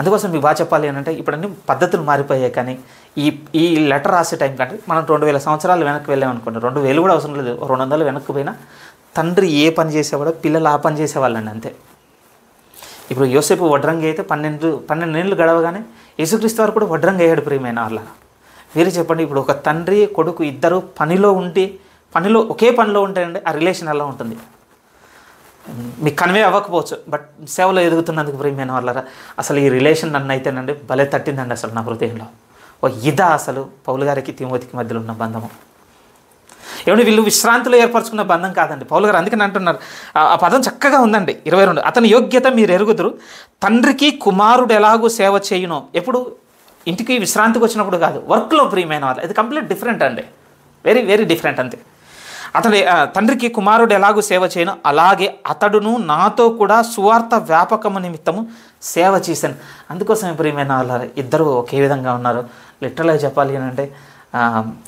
అందుకోసం మీ బాగా చెప్పాలి అంటే ఇప్పుడన్నీ పద్ధతులు మారిపోయాయి కానీ ఈ ఈ లెటర్ రాసే టైం కంటే మనం రెండు వేల సంవత్సరాలు వెనక్కి వెళ్ళామనుకోండి రెండు వేలు కూడా అవసరం లేదు రెండు వందలు వెనక్కి పోయినా తండ్రి ఏ పని చేసేవాడో పిల్లలు ఆ పని చేసేవాళ్ళండి అంతే ఇప్పుడు యోసేపు వడ్రంగి అయితే పన్నెండు పన్నెండు నెలలు గడవగానే యేసుక్రీస్తు వారు కూడా వడ్రంగి అయ్యాడు ప్రియమైన వాళ్ళ మీరు చెప్పండి ఇప్పుడు ఒక తండ్రి కొడుకు ఇద్దరు పనిలో ఉండి పనిలో ఒకే పనిలో ఉంటాయండి ఆ రిలేషన్ ఎలా ఉంటుంది మీకు కన్వే అవ్వకపోవచ్చు బట్ సేవలో ఎదుగుతున్నందుకు ప్రియమైన వాళ్ళరా అసలు ఈ రిలేషన్ నన్ను అయితేనండి భలే తట్టిందండి అసలు నా హృదయంలో ఓ ఇదా అసలు పౌలు గారికి తిమోతికి మధ్యలో ఉన్న బంధము ఏమంటే వీళ్ళు విశ్రాంతిలో ఏర్పరచుకున్న బంధం కాదండి పౌలు గారు అందుకని అంటున్నారు ఆ పదం చక్కగా ఉందండి ఇరవై రెండు అతని యోగ్యత మీరు ఎరుగుదురు తండ్రికి కుమారుడు ఎలాగూ సేవ చేయునో ఎప్పుడు ఇంటికి విశ్రాంతికి వచ్చినప్పుడు కాదు వర్క్లో ప్రియమైన వాళ్ళు ఇది కంప్లీట్ డిఫరెంట్ అండి వెరీ వెరీ డిఫరెంట్ అంతే అతడి తండ్రికి కుమారుడు ఎలాగూ సేవ చేయను అలాగే అతడును నాతో కూడా సువార్త వ్యాపకము నిమిత్తము సేవ చేశాను అందుకోసమే ప్రియమైన వాళ్ళు ఇద్దరు ఒకే విధంగా ఉన్నారు లిటరల్గా చెప్పాలి అని అంటే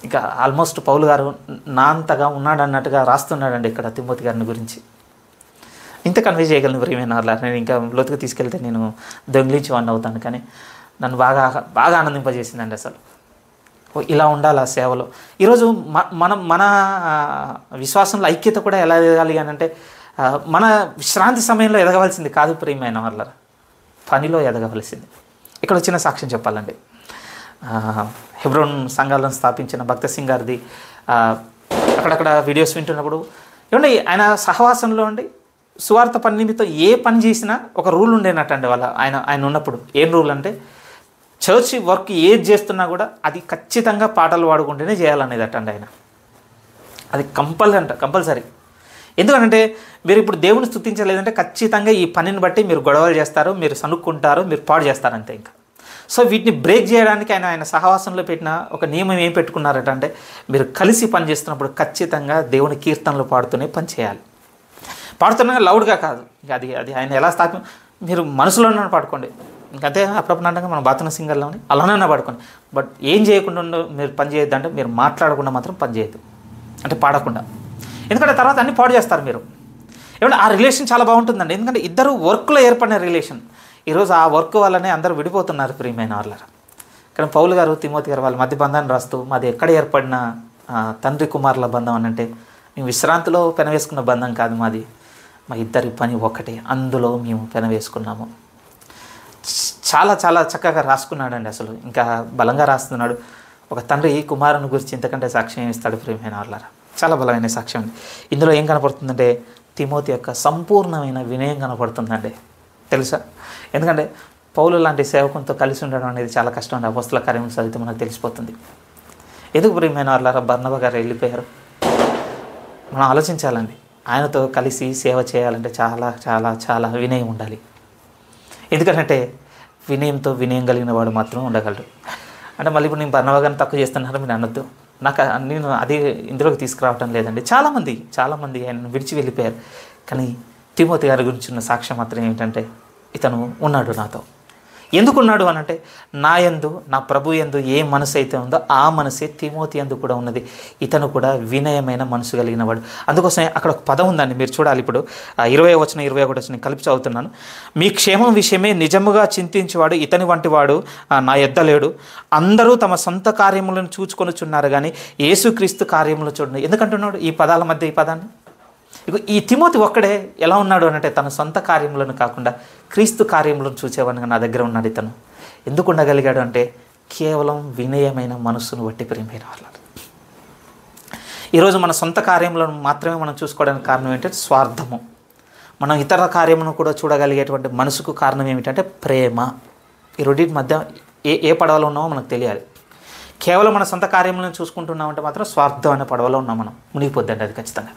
ఇక ఆల్మోస్ట్ పౌలు గారు నా అంతగా ఉన్నాడన్నట్టుగా రాస్తున్నాడండి ఇక్కడ తిమ్మతి గారిని గురించి ఇంత కన్వే చేయగలను ప్రేమేనా అలా నేను ఇంకా లోతుకు తీసుకెళ్తే నేను దొంగిలించి వాడిని అవుతాను కానీ నన్ను బాగా బాగా ఆనందింపజేసిందండి అసలు ఇలా ఉండాలి ఆ సేవలో ఈరోజు మనం మన విశ్వాసంలో ఐక్యత కూడా ఎలా ఎదగాలి అని అంటే మన విశ్రాంతి సమయంలో ఎదగవలసింది కాదు ప్రియమైన వాళ్ళ పనిలో ఎదగవలసింది ఇక్కడ వచ్చిన సాక్ష్యం చెప్పాలండి హెబ్రోన్ సంఘాలను స్థాపించిన భక్త సింగ్ గారిది అక్కడక్కడ వీడియోస్ వింటున్నప్పుడు ఏమండి ఆయన సహవాసంలో అండి సువార్త పని నిమిత్తం ఏ పని చేసినా ఒక రూల్ ఉండేనట్టండి వాళ్ళ ఆయన ఆయన ఉన్నప్పుడు ఏం రూల్ అంటే చర్చ్ వర్క్ ఏది చేస్తున్నా కూడా అది ఖచ్చితంగా పాటలు పాడుకుంటేనే చేయాలనేది అట్టండి ఆయన అది కంపల్సరీ అంట కంపల్సరీ ఎందుకంటే మీరు ఇప్పుడు దేవుని స్థుతించలేదంటే ఖచ్చితంగా ఈ పనిని బట్టి మీరు గొడవలు చేస్తారు మీరు సనుక్కుంటారు మీరు పాడు చేస్తారు అంతే ఇంకా సో వీటిని బ్రేక్ చేయడానికి ఆయన ఆయన సహవాసంలో పెట్టిన ఒక నియమం ఏం పెట్టుకున్నారట అంటే మీరు కలిసి పనిచేస్తున్నప్పుడు ఖచ్చితంగా దేవుని కీర్తనలు పాడుతూనే పనిచేయాలి పాడుతున్నా లౌడ్గా కాదు అది అది ఆయన ఎలా స్థాపి మీరు మనసులోనే పాడుకోండి ఇంకంతే అప్పుడప్పుడు మనం బాతున సింగర్లో అలానే పాడుకోండి బట్ ఏం చేయకుండా మీరు పని చేయొద్దు అంటే మీరు మాట్లాడకుండా మాత్రం పని చేయొద్దు అంటే పాడకుండా ఎందుకంటే తర్వాత అన్ని పాడు చేస్తారు మీరు ఎవరు ఆ రిలేషన్ చాలా బాగుంటుందండి ఎందుకంటే ఇద్దరు వర్క్లో ఏర్పడిన రిలేషన్ ఈరోజు ఆ వర్క్ వల్లనే అందరూ విడిపోతున్నారు ప్రియమైన వాళ్ళ కానీ పౌలు గారు తిమోతి గారు వాళ్ళ మధ్య బంధాన్ని రాస్తూ మాది ఎక్కడ ఏర్పడిన తండ్రి కుమారుల బంధం అని అంటే మేము విశ్రాంతిలో పెనవేసుకున్న బంధం కాదు మాది మా ఇద్దరి పని ఒకటే అందులో మేము పెనవేసుకున్నాము చాలా చాలా చక్కగా రాసుకున్నాడండి అసలు ఇంకా బలంగా రాస్తున్నాడు ఒక తండ్రి ఈ కుమారుని గురించి ఇంతకంటే సాక్ష్యం ఇస్తాడు ప్రియమైన వాళ్ళారా చాలా బలమైన సాక్ష్యం ఇందులో ఏం కనపడుతుందంటే తిమోతి యొక్క సంపూర్ణమైన వినయం కనపడుతుందండి తెలుసా ఎందుకంటే పౌలు లాంటి సేవకులతో కలిసి ఉండడం అనేది చాలా కష్టం అండి అవస్థల కార్యం చదివితే మనకు తెలిసిపోతుంది ఎందుకు ప్రియమైన వాళ్ళారా బర్ణవ గారు వెళ్ళిపోయారు మనం ఆలోచించాలండి ఆయనతో కలిసి సేవ చేయాలంటే చాలా చాలా చాలా వినయం ఉండాలి ఎందుకంటే వినయంతో వినయం కలిగిన వాడు మాత్రం ఉండగలడు అంటే మళ్ళీ ఇప్పుడు నేను బర్ణవగారిని తక్కువ చేస్తున్నాను మీరు అనొద్దు నాకు నేను అది ఇందులోకి తీసుకురావటం లేదండి చాలామంది చాలామంది ఆయన విడిచి వెళ్ళిపోయారు కానీ తిమోతి గారి గురించి ఉన్న సాక్ష్యం మాత్రం ఏంటంటే ఇతను ఉన్నాడు నాతో ఎందుకున్నాడు అని అంటే నా ఎందు నా ప్రభు ఎందు ఏ మనసు అయితే ఉందో ఆ మనసే తిమోతి ఎందు కూడా ఉన్నది ఇతను కూడా వినయమైన మనసు కలిగిన వాడు అందుకోసం అక్కడ ఒక పదం ఉందండి మీరు చూడాలి ఇప్పుడు ఇరవై వచ్చిన ఇరవై ఒకటి వచ్చిన కలిపి చదువుతున్నాను మీ క్షేమం విషయమే నిజముగా చింతించేవాడు ఇతని వంటి వాడు నా ఎద్దలేడు అందరూ తమ సొంత కార్యములను చూచుకొనుచున్నారు కానీ యేసుక్రీస్తు కార్యములు చూడండి ఎందుకంటున్నాడు ఈ పదాల మధ్య ఈ పదాన్ని ఇక ఈ తిమోతి ఒక్కడే ఎలా ఉన్నాడు అనంటే తన సొంత కార్యములను కాకుండా క్రీస్తు కార్యములను చూసేవాడిని నా దగ్గర ఉన్నాడు ఇతను ఎందుకు ఉండగలిగాడు అంటే కేవలం వినయమైన మనస్సును బట్టి ప్రేమైన వాళ్ళు ఈరోజు మన సొంత కార్యములను మాత్రమే మనం చూసుకోవడానికి కారణం ఏంటంటే స్వార్థము మనం ఇతర కార్యమును కూడా చూడగలిగేటువంటి మనసుకు కారణం ఏమిటంటే ప్రేమ ఈ రెండింటి మధ్య ఏ ఏ పడవలో ఉన్నామో మనకు తెలియాలి కేవలం మన సొంత కార్యములను చూసుకుంటున్నామంటే మాత్రం స్వార్థం అనే పడవలో ఉన్నాం మనం మునిగిపోద్దండి అది ఖచ్చితంగా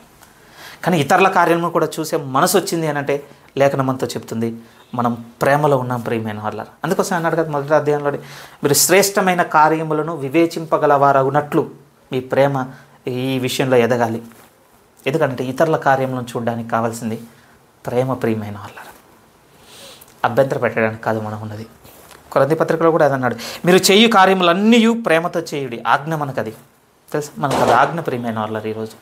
కానీ ఇతరుల కార్యము కూడా చూసే మనసు వచ్చింది అని అంటే లేఖనమంతా చెప్తుంది మనం ప్రేమలో ఉన్నాం ప్రియమైన వాళ్ళ అందుకోసం అన్నాడు కదా మొదటి అధ్యాయంలోనే మీరు శ్రేష్టమైన కార్యములను వివేచింపగలవారగునట్లు మీ ప్రేమ ఈ విషయంలో ఎదగాలి ఎందుకంటే ఇతరుల కార్యములను చూడడానికి కావాల్సింది ప్రేమ ప్రియమైన వాళ్ళ అభ్యంతర పెట్టడానికి కాదు మనం ఉన్నది కొరంది పత్రికలో కూడా అదన్నాడు మీరు చేయు కార్యములన్నీ ప్రేమతో చేయుడి ఆజ్ఞ మనకు అది తెలుసు మనకు అది ఆజ్ఞ ప్రియమైన వాళ్ళు ఈరోజు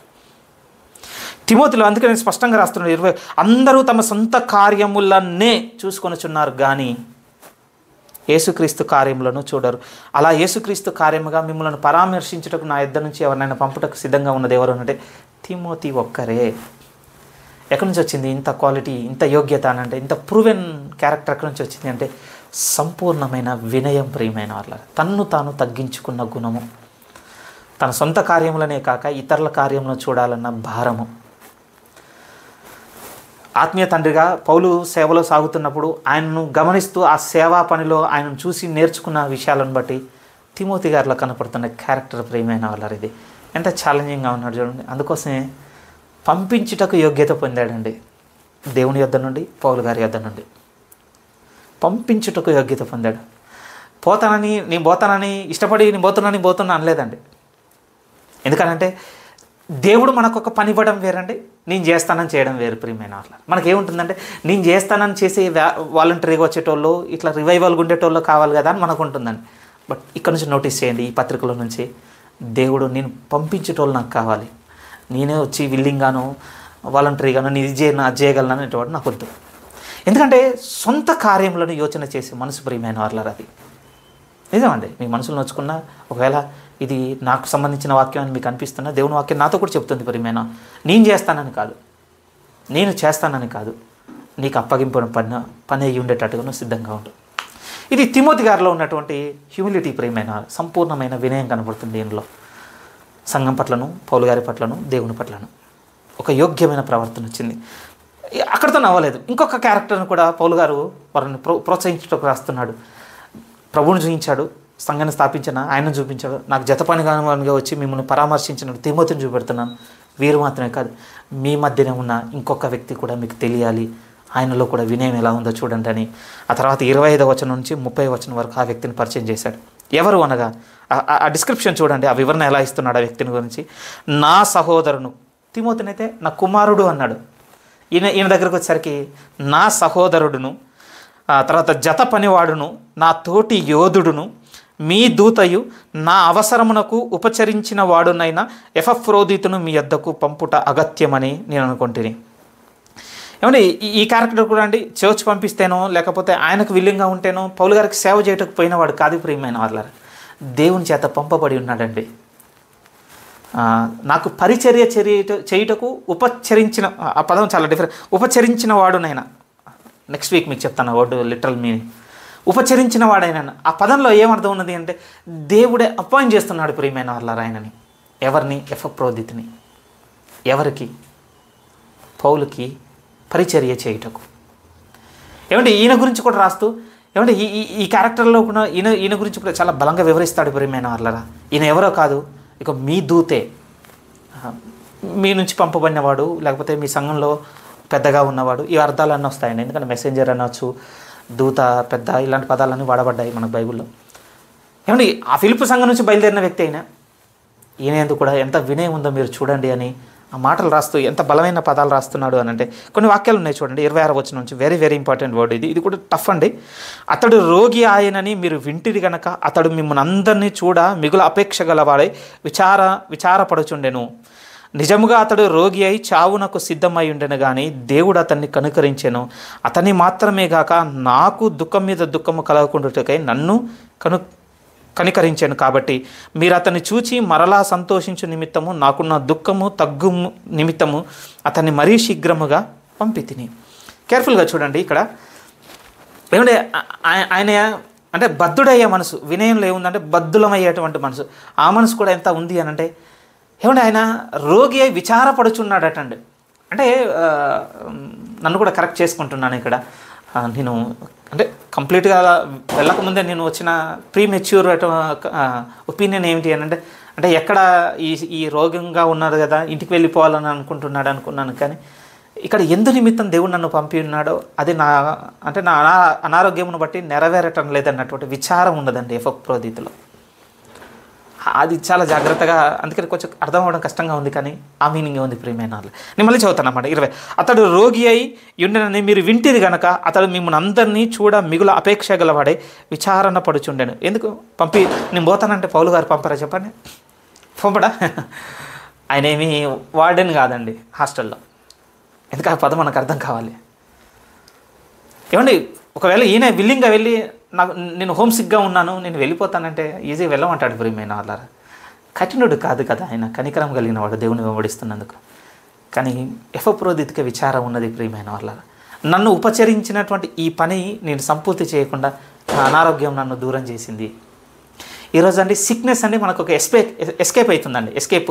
తిమోతిలో అందుకని స్పష్టంగా రాస్తున్నాడు ఇరవై అందరూ తమ సొంత కార్యములన్నే చూసుకొనిచున్నారు కానీ యేసుక్రీస్తు కార్యములను చూడరు అలా యేసుక్రీస్తు కార్యముగా మిమ్మల్ని పరామర్శించుటకు నా ఇద్దరు నుంచి ఎవరినైనా పంపుటకు సిద్ధంగా ఉన్నది ఎవరు అంటే తిమోతి ఒక్కరే ఎక్కడి నుంచి వచ్చింది ఇంత క్వాలిటీ ఇంత యోగ్యత అని అంటే ఇంత ప్రూవెన్ క్యారెక్టర్ ఎక్కడి నుంచి వచ్చింది అంటే సంపూర్ణమైన వినయం ప్రియమైన వాళ్ళ తన్ను తాను తగ్గించుకున్న గుణము తన సొంత కార్యములనే కాక ఇతరుల కార్యములను చూడాలన్న భారము ఆత్మీయ తండ్రిగా పౌలు సేవలో సాగుతున్నప్పుడు ఆయనను గమనిస్తూ ఆ సేవా పనిలో ఆయనను చూసి నేర్చుకున్న విషయాలను బట్టి తిమోతి గారిలో కనపడుతున్న క్యారెక్టర్ ప్రేమైన వాళ్ళారు ఇది ఎంత ఛాలెంజింగ్గా ఉన్నాడు చూడండి అందుకోసమే పంపించుటకు యోగ్యత పొందాడండి దేవుని యొద్ద నుండి పౌలు గారి యొద్ద నుండి పంపించుటకు యోగ్యత పొందాడు పోతానని నేను పోతానని ఇష్టపడి నేను పోతున్నాను పోతున్నా అనలేదండి ఎందుకనంటే దేవుడు మనకు ఒక పని ఇవ్వడం వేరండి నేను చేస్తానని చేయడం వేరు ప్రియమైన మనకి మనకేముంటుందంటే నేను చేస్తానని చేసి వాలంటరీగా వచ్చేటోళ్ళు ఇట్లా రివైవల్ ఉండేటోళ్ళు కావాలి కదా అని మనకు ఉంటుందండి బట్ ఇక్కడ నుంచి నోటీస్ చేయండి ఈ పత్రికల నుంచి దేవుడు నేను పంపించేటోళ్ళు నాకు కావాలి నేనే వచ్చి విల్లింగ్గాను వాలంటరీగాను నేను ఇది చేయను అది చేయగలను అనేటువంటి నాకు వద్దు ఎందుకంటే సొంత కార్యంలోనే యోచన చేసే మనసు ప్రియమైన వాళ్ళ అది నిజమండి మీ మనసులు నొచ్చుకున్న ఒకవేళ ఇది నాకు సంబంధించిన వాక్యం అని మీకు అనిపిస్తున్నా దేవుని వాక్యం నాతో కూడా చెప్తుంది పరిమేనా నేను చేస్తానని కాదు నేను చేస్తానని కాదు నీకు అప్పగింపు పని పని అయ్యి ఉండేటట్టుగాను సిద్ధంగా ఉంటుంది ఇది తిమోతి గారిలో ఉన్నటువంటి హ్యూమిలిటీ ప్రేమైన సంపూర్ణమైన వినయం కనబడుతుంది దీనిలో సంఘం పట్లను పౌలు గారి పట్లను దేవుని పట్లను ఒక యోగ్యమైన ప్రవర్తన వచ్చింది అక్కడితో నవ్వలేదు ఇంకొక క్యారెక్టర్ని కూడా పౌలు గారు వారిని ప్రో ప్రోత్సహించడానికి రాస్తున్నాడు ప్రభువుని జయించాడు సంఘాన్ని స్థాపించిన ఆయన చూపించాడు నాకు జత వచ్చి మిమ్మల్ని పరామర్శించిన తిమోతిని చూపెడుతున్నాను వీరు మాత్రమే కాదు మీ మధ్యనే ఉన్న ఇంకొక వ్యక్తి కూడా మీకు తెలియాలి ఆయనలో కూడా వినయం ఎలా ఉందో చూడండి అని ఆ తర్వాత ఇరవై ఐదవ వచనం నుంచి ముప్పై వచనం వరకు ఆ వ్యక్తిని పరిచయం చేశాడు ఎవరు అనగా ఆ డిస్క్రిప్షన్ చూడండి ఆ వివరణ ఎలా ఇస్తున్నాడు ఆ వ్యక్తిని గురించి నా సహోదరును తిమోతినైతే నా కుమారుడు అన్నాడు ఈయన ఈయన దగ్గరకు వచ్చేసరికి నా సహోదరుడును తర్వాత జత పనివాడును నా తోటి యోధుడును మీ దూతయు నా అవసరమునకు ఉపచరించిన వాడునైన ఎఫఫ్రోదితును మీ వద్దకు పంపుట అగత్యమని నేను అనుకుంటుని ఏమంటే ఈ క్యారెక్టర్ కూడా అండి చర్చ్ పంపిస్తేనో లేకపోతే ఆయనకు విల్లింగ్గా ఉంటేనో పౌలు గారికి సేవ చేయటకు పోయినవాడు కాదు ప్రియమైన వాళ్ళ దేవుని చేత పంపబడి ఉన్నాడండి నాకు పరిచర్య చేయుట చేయుటకు ఉపచరించిన ఆ పదం చాలా డిఫరెంట్ ఉపచరించిన వాడునైనా నెక్స్ట్ వీక్ మీకు చెప్తాను వర్డ్ లిటరల్ మీనింగ్ ఉపచరించిన వాడైనను ఆ పదంలో ఏమర్థం ఉన్నది అంటే దేవుడే అపాయింట్ చేస్తున్నాడు ప్రియమైన వాళ్ళ ఆయనని ఎవరిని ఎఫప్రోదితిని ఎవరికి పౌలుకి పరిచర్య చేయుటకు ఏమంటే ఈయన గురించి కూడా రాస్తూ ఏమంటే ఈ ఈ క్యారెక్టర్లో కూడా ఈయన ఈయన గురించి కూడా చాలా బలంగా వివరిస్తాడు ప్రియమైన వాళ్ళరా ఈయన ఎవరో కాదు ఇక మీ దూతే మీ నుంచి పంపబడినవాడు లేకపోతే మీ సంఘంలో పెద్దగా ఉన్నవాడు ఈ అర్థాలన్నీ వస్తాయండి ఎందుకంటే మెసెంజర్ అనొచ్చు దూత పెద్ద ఇలాంటి పదాలన్నీ వాడబడ్డాయి మనకు బైబిల్లో ఏమండి ఆ ఫిలిప్ సంఘం నుంచి బయలుదేరిన వ్యక్తి అయినా ఈయనందుకు కూడా ఎంత వినయం ఉందో మీరు చూడండి అని ఆ మాటలు రాస్తూ ఎంత బలమైన పదాలు రాస్తున్నాడు అని అంటే కొన్ని వాక్యాలు ఉన్నాయి చూడండి ఇరవై ఆరు వచ్చిన నుంచి వెరీ వెరీ ఇంపార్టెంట్ వర్డ్ ఇది ఇది కూడా టఫ్ అండి అతడు రోగి ఆయనని మీరు వింటిరి కనుక అతడు మిమ్మల్ని అందరినీ చూడ మిగులు అపేక్ష గలవాడై విచార విచారపడుచుండెను నిజముగా అతడు రోగి అయి చావునకు సిద్ధమై ఉండెను కానీ దేవుడు అతన్ని కనుకరించెను అతని మాత్రమే గాక నాకు దుఃఖం మీద దుఃఖము కలగకుండాటకై నన్ను కను కనికరించాను కాబట్టి మీరు అతన్ని చూచి మరలా సంతోషించు నిమిత్తము నాకున్న దుఃఖము తగ్గు నిమిత్తము అతన్ని మరీ శీఘ్రముగా పంపితిని కేర్ఫుల్గా చూడండి ఇక్కడ ఏమంటే ఆయన అంటే బద్దుడయ్యే మనసు వినయంలో ఏముందంటే బద్దులమయ్యేటువంటి మనసు ఆ మనసు కూడా ఎంత ఉంది అని అంటే ఏమంటే ఆయన రోగి అయి విచారపడుచున్నాడటండి అంటే నన్ను కూడా కరెక్ట్ చేసుకుంటున్నాను ఇక్కడ నేను అంటే కంప్లీట్గా వెళ్ళకముందే నేను వచ్చిన ప్రీ మెచ్యూర్ ఒపీనియన్ ఏమిటి అని అంటే అంటే ఎక్కడ ఈ ఈ రోగంగా ఉన్నారు కదా ఇంటికి వెళ్ళిపోవాలని అనుకుంటున్నాడు అనుకున్నాను కానీ ఇక్కడ ఎందు నిమిత్తం దేవుడు నన్ను పంపి ఉన్నాడో అది నా అంటే నా అనారోగ్యమును బట్టి నెరవేరటం లేదన్నటువంటి విచారం ఉన్నదండి ఎఫక్ ప్రోదితిలో అది చాలా జాగ్రత్తగా అందుకని కొంచెం అర్థం అవ్వడం కష్టంగా ఉంది కానీ ఆ మీనింగ్ ఉంది ప్రియమైన నేను మళ్ళీ చదువుతాను అన్నమాట ఇరవై అతడు రోగి అయి ఉండనని మీరు వింటిది గనక అతడు మిమ్మల్ని అందరినీ చూడ మిగుల అపేక్ష గలవాడే విచారణ పడుచుండాను ఎందుకు పంపి నేను పోతానంటే పౌలు గారు పంపరా చెప్పండి పంపడా ఆయన ఏమి వార్డెన్ కాదండి హాస్టల్లో ఎందుకు ఆ పదం మనకు అర్థం కావాలి ఏమండి ఒకవేళ ఈయన విల్లింగ్గా వెళ్ళి నాకు నేను హోమ్ సిక్గా ఉన్నాను నేను వెళ్ళిపోతానంటే ఈజీ వెళ్ళమంటాడు ప్రియమైన వాళ్ళ కఠినుడు కాదు కదా ఆయన కనికరం కలిగిన వాడు దేవుని వెంబడిస్తున్నందుకు కానీ ఎఫప్రోదితిక విచారం ఉన్నది ప్రియమైన వాళ్ళ నన్ను ఉపచరించినటువంటి ఈ పని నేను సంపూర్తి చేయకుండా నా అనారోగ్యం నన్ను దూరం చేసింది ఈరోజు అండి సిక్నెస్ అండి మనకు ఒక ఎస్కేప్ ఎస్కేప్ అవుతుందండి ఎస్కేప్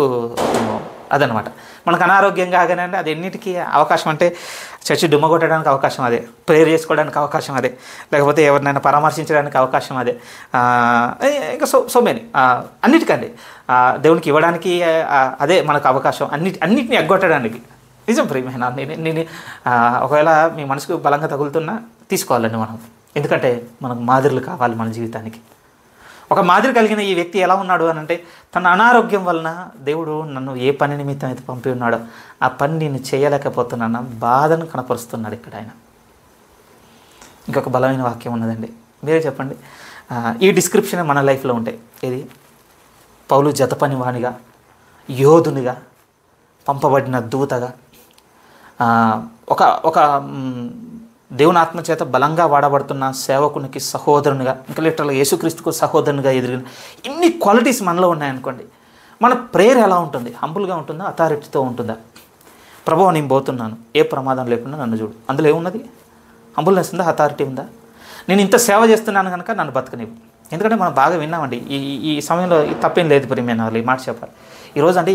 అదనమాట మనకు అనారోగ్యం కాగానే అది ఎన్నిటికీ అవకాశం అంటే చర్చి దుమ్మగొట్టడానికి అవకాశం అదే ప్రేయర్ చేసుకోవడానికి అవకాశం అదే లేకపోతే ఎవరినైనా పరామర్శించడానికి అవకాశం అదే ఇంకా సో సో మెనీ అన్నిటికండి దేవునికి ఇవ్వడానికి అదే మనకు అవకాశం అన్నిటి అన్నిటిని ఎగ్గొట్టడానికి నిజం ప్రియమైన నేను నేను ఒకవేళ మీ మనసుకు బలంగా తగులుతున్నా తీసుకోవాలండి మనం ఎందుకంటే మనకు మాదిరులు కావాలి మన జీవితానికి ఒక మాదిరి కలిగిన ఈ వ్యక్తి ఎలా ఉన్నాడు అని అంటే తన అనారోగ్యం వలన దేవుడు నన్ను ఏ పని నిమిత్తం అయితే పంపి ఉన్నాడో ఆ పని నేను చేయలేకపోతున్నాను బాధను కనపరుస్తున్నాడు ఇక్కడ ఆయన ఇంకొక బలమైన వాక్యం ఉన్నదండి మీరే చెప్పండి ఈ డిస్క్రిప్షన్ మన లైఫ్లో ఉంటాయి ఏది పౌలు జత వాణిగా యోధునిగా పంపబడిన దూతగా ఒక ఒక దేవుని చేత బలంగా వాడబడుతున్న సేవకునికి సహోదరునిగా ఇంకా లిటరల్గా యేసుక్రీస్తుకు సహోదరునిగా ఎదిగిన ఇన్ని క్వాలిటీస్ మనలో ఉన్నాయనుకోండి మన ప్రేయర్ ఎలా ఉంటుంది హంబుల్గా ఉంటుందా అథారిటీతో ఉంటుందా ప్రభావం నేను పోతున్నాను ఏ ప్రమాదం లేకుండా నన్ను చూడు అందులో ఏమున్నది హంబుల్నెస్ ఉందా అథారిటీ ఉందా నేను ఇంత సేవ చేస్తున్నాను కనుక నన్ను బతకనివ్వు ఎందుకంటే మనం బాగా విన్నామండి ఈ ఈ సమయంలో తప్పేం లేదు ప్రియమైన వాళ్ళు ఈ మాట చెప్పాలి ఈరోజు అంటే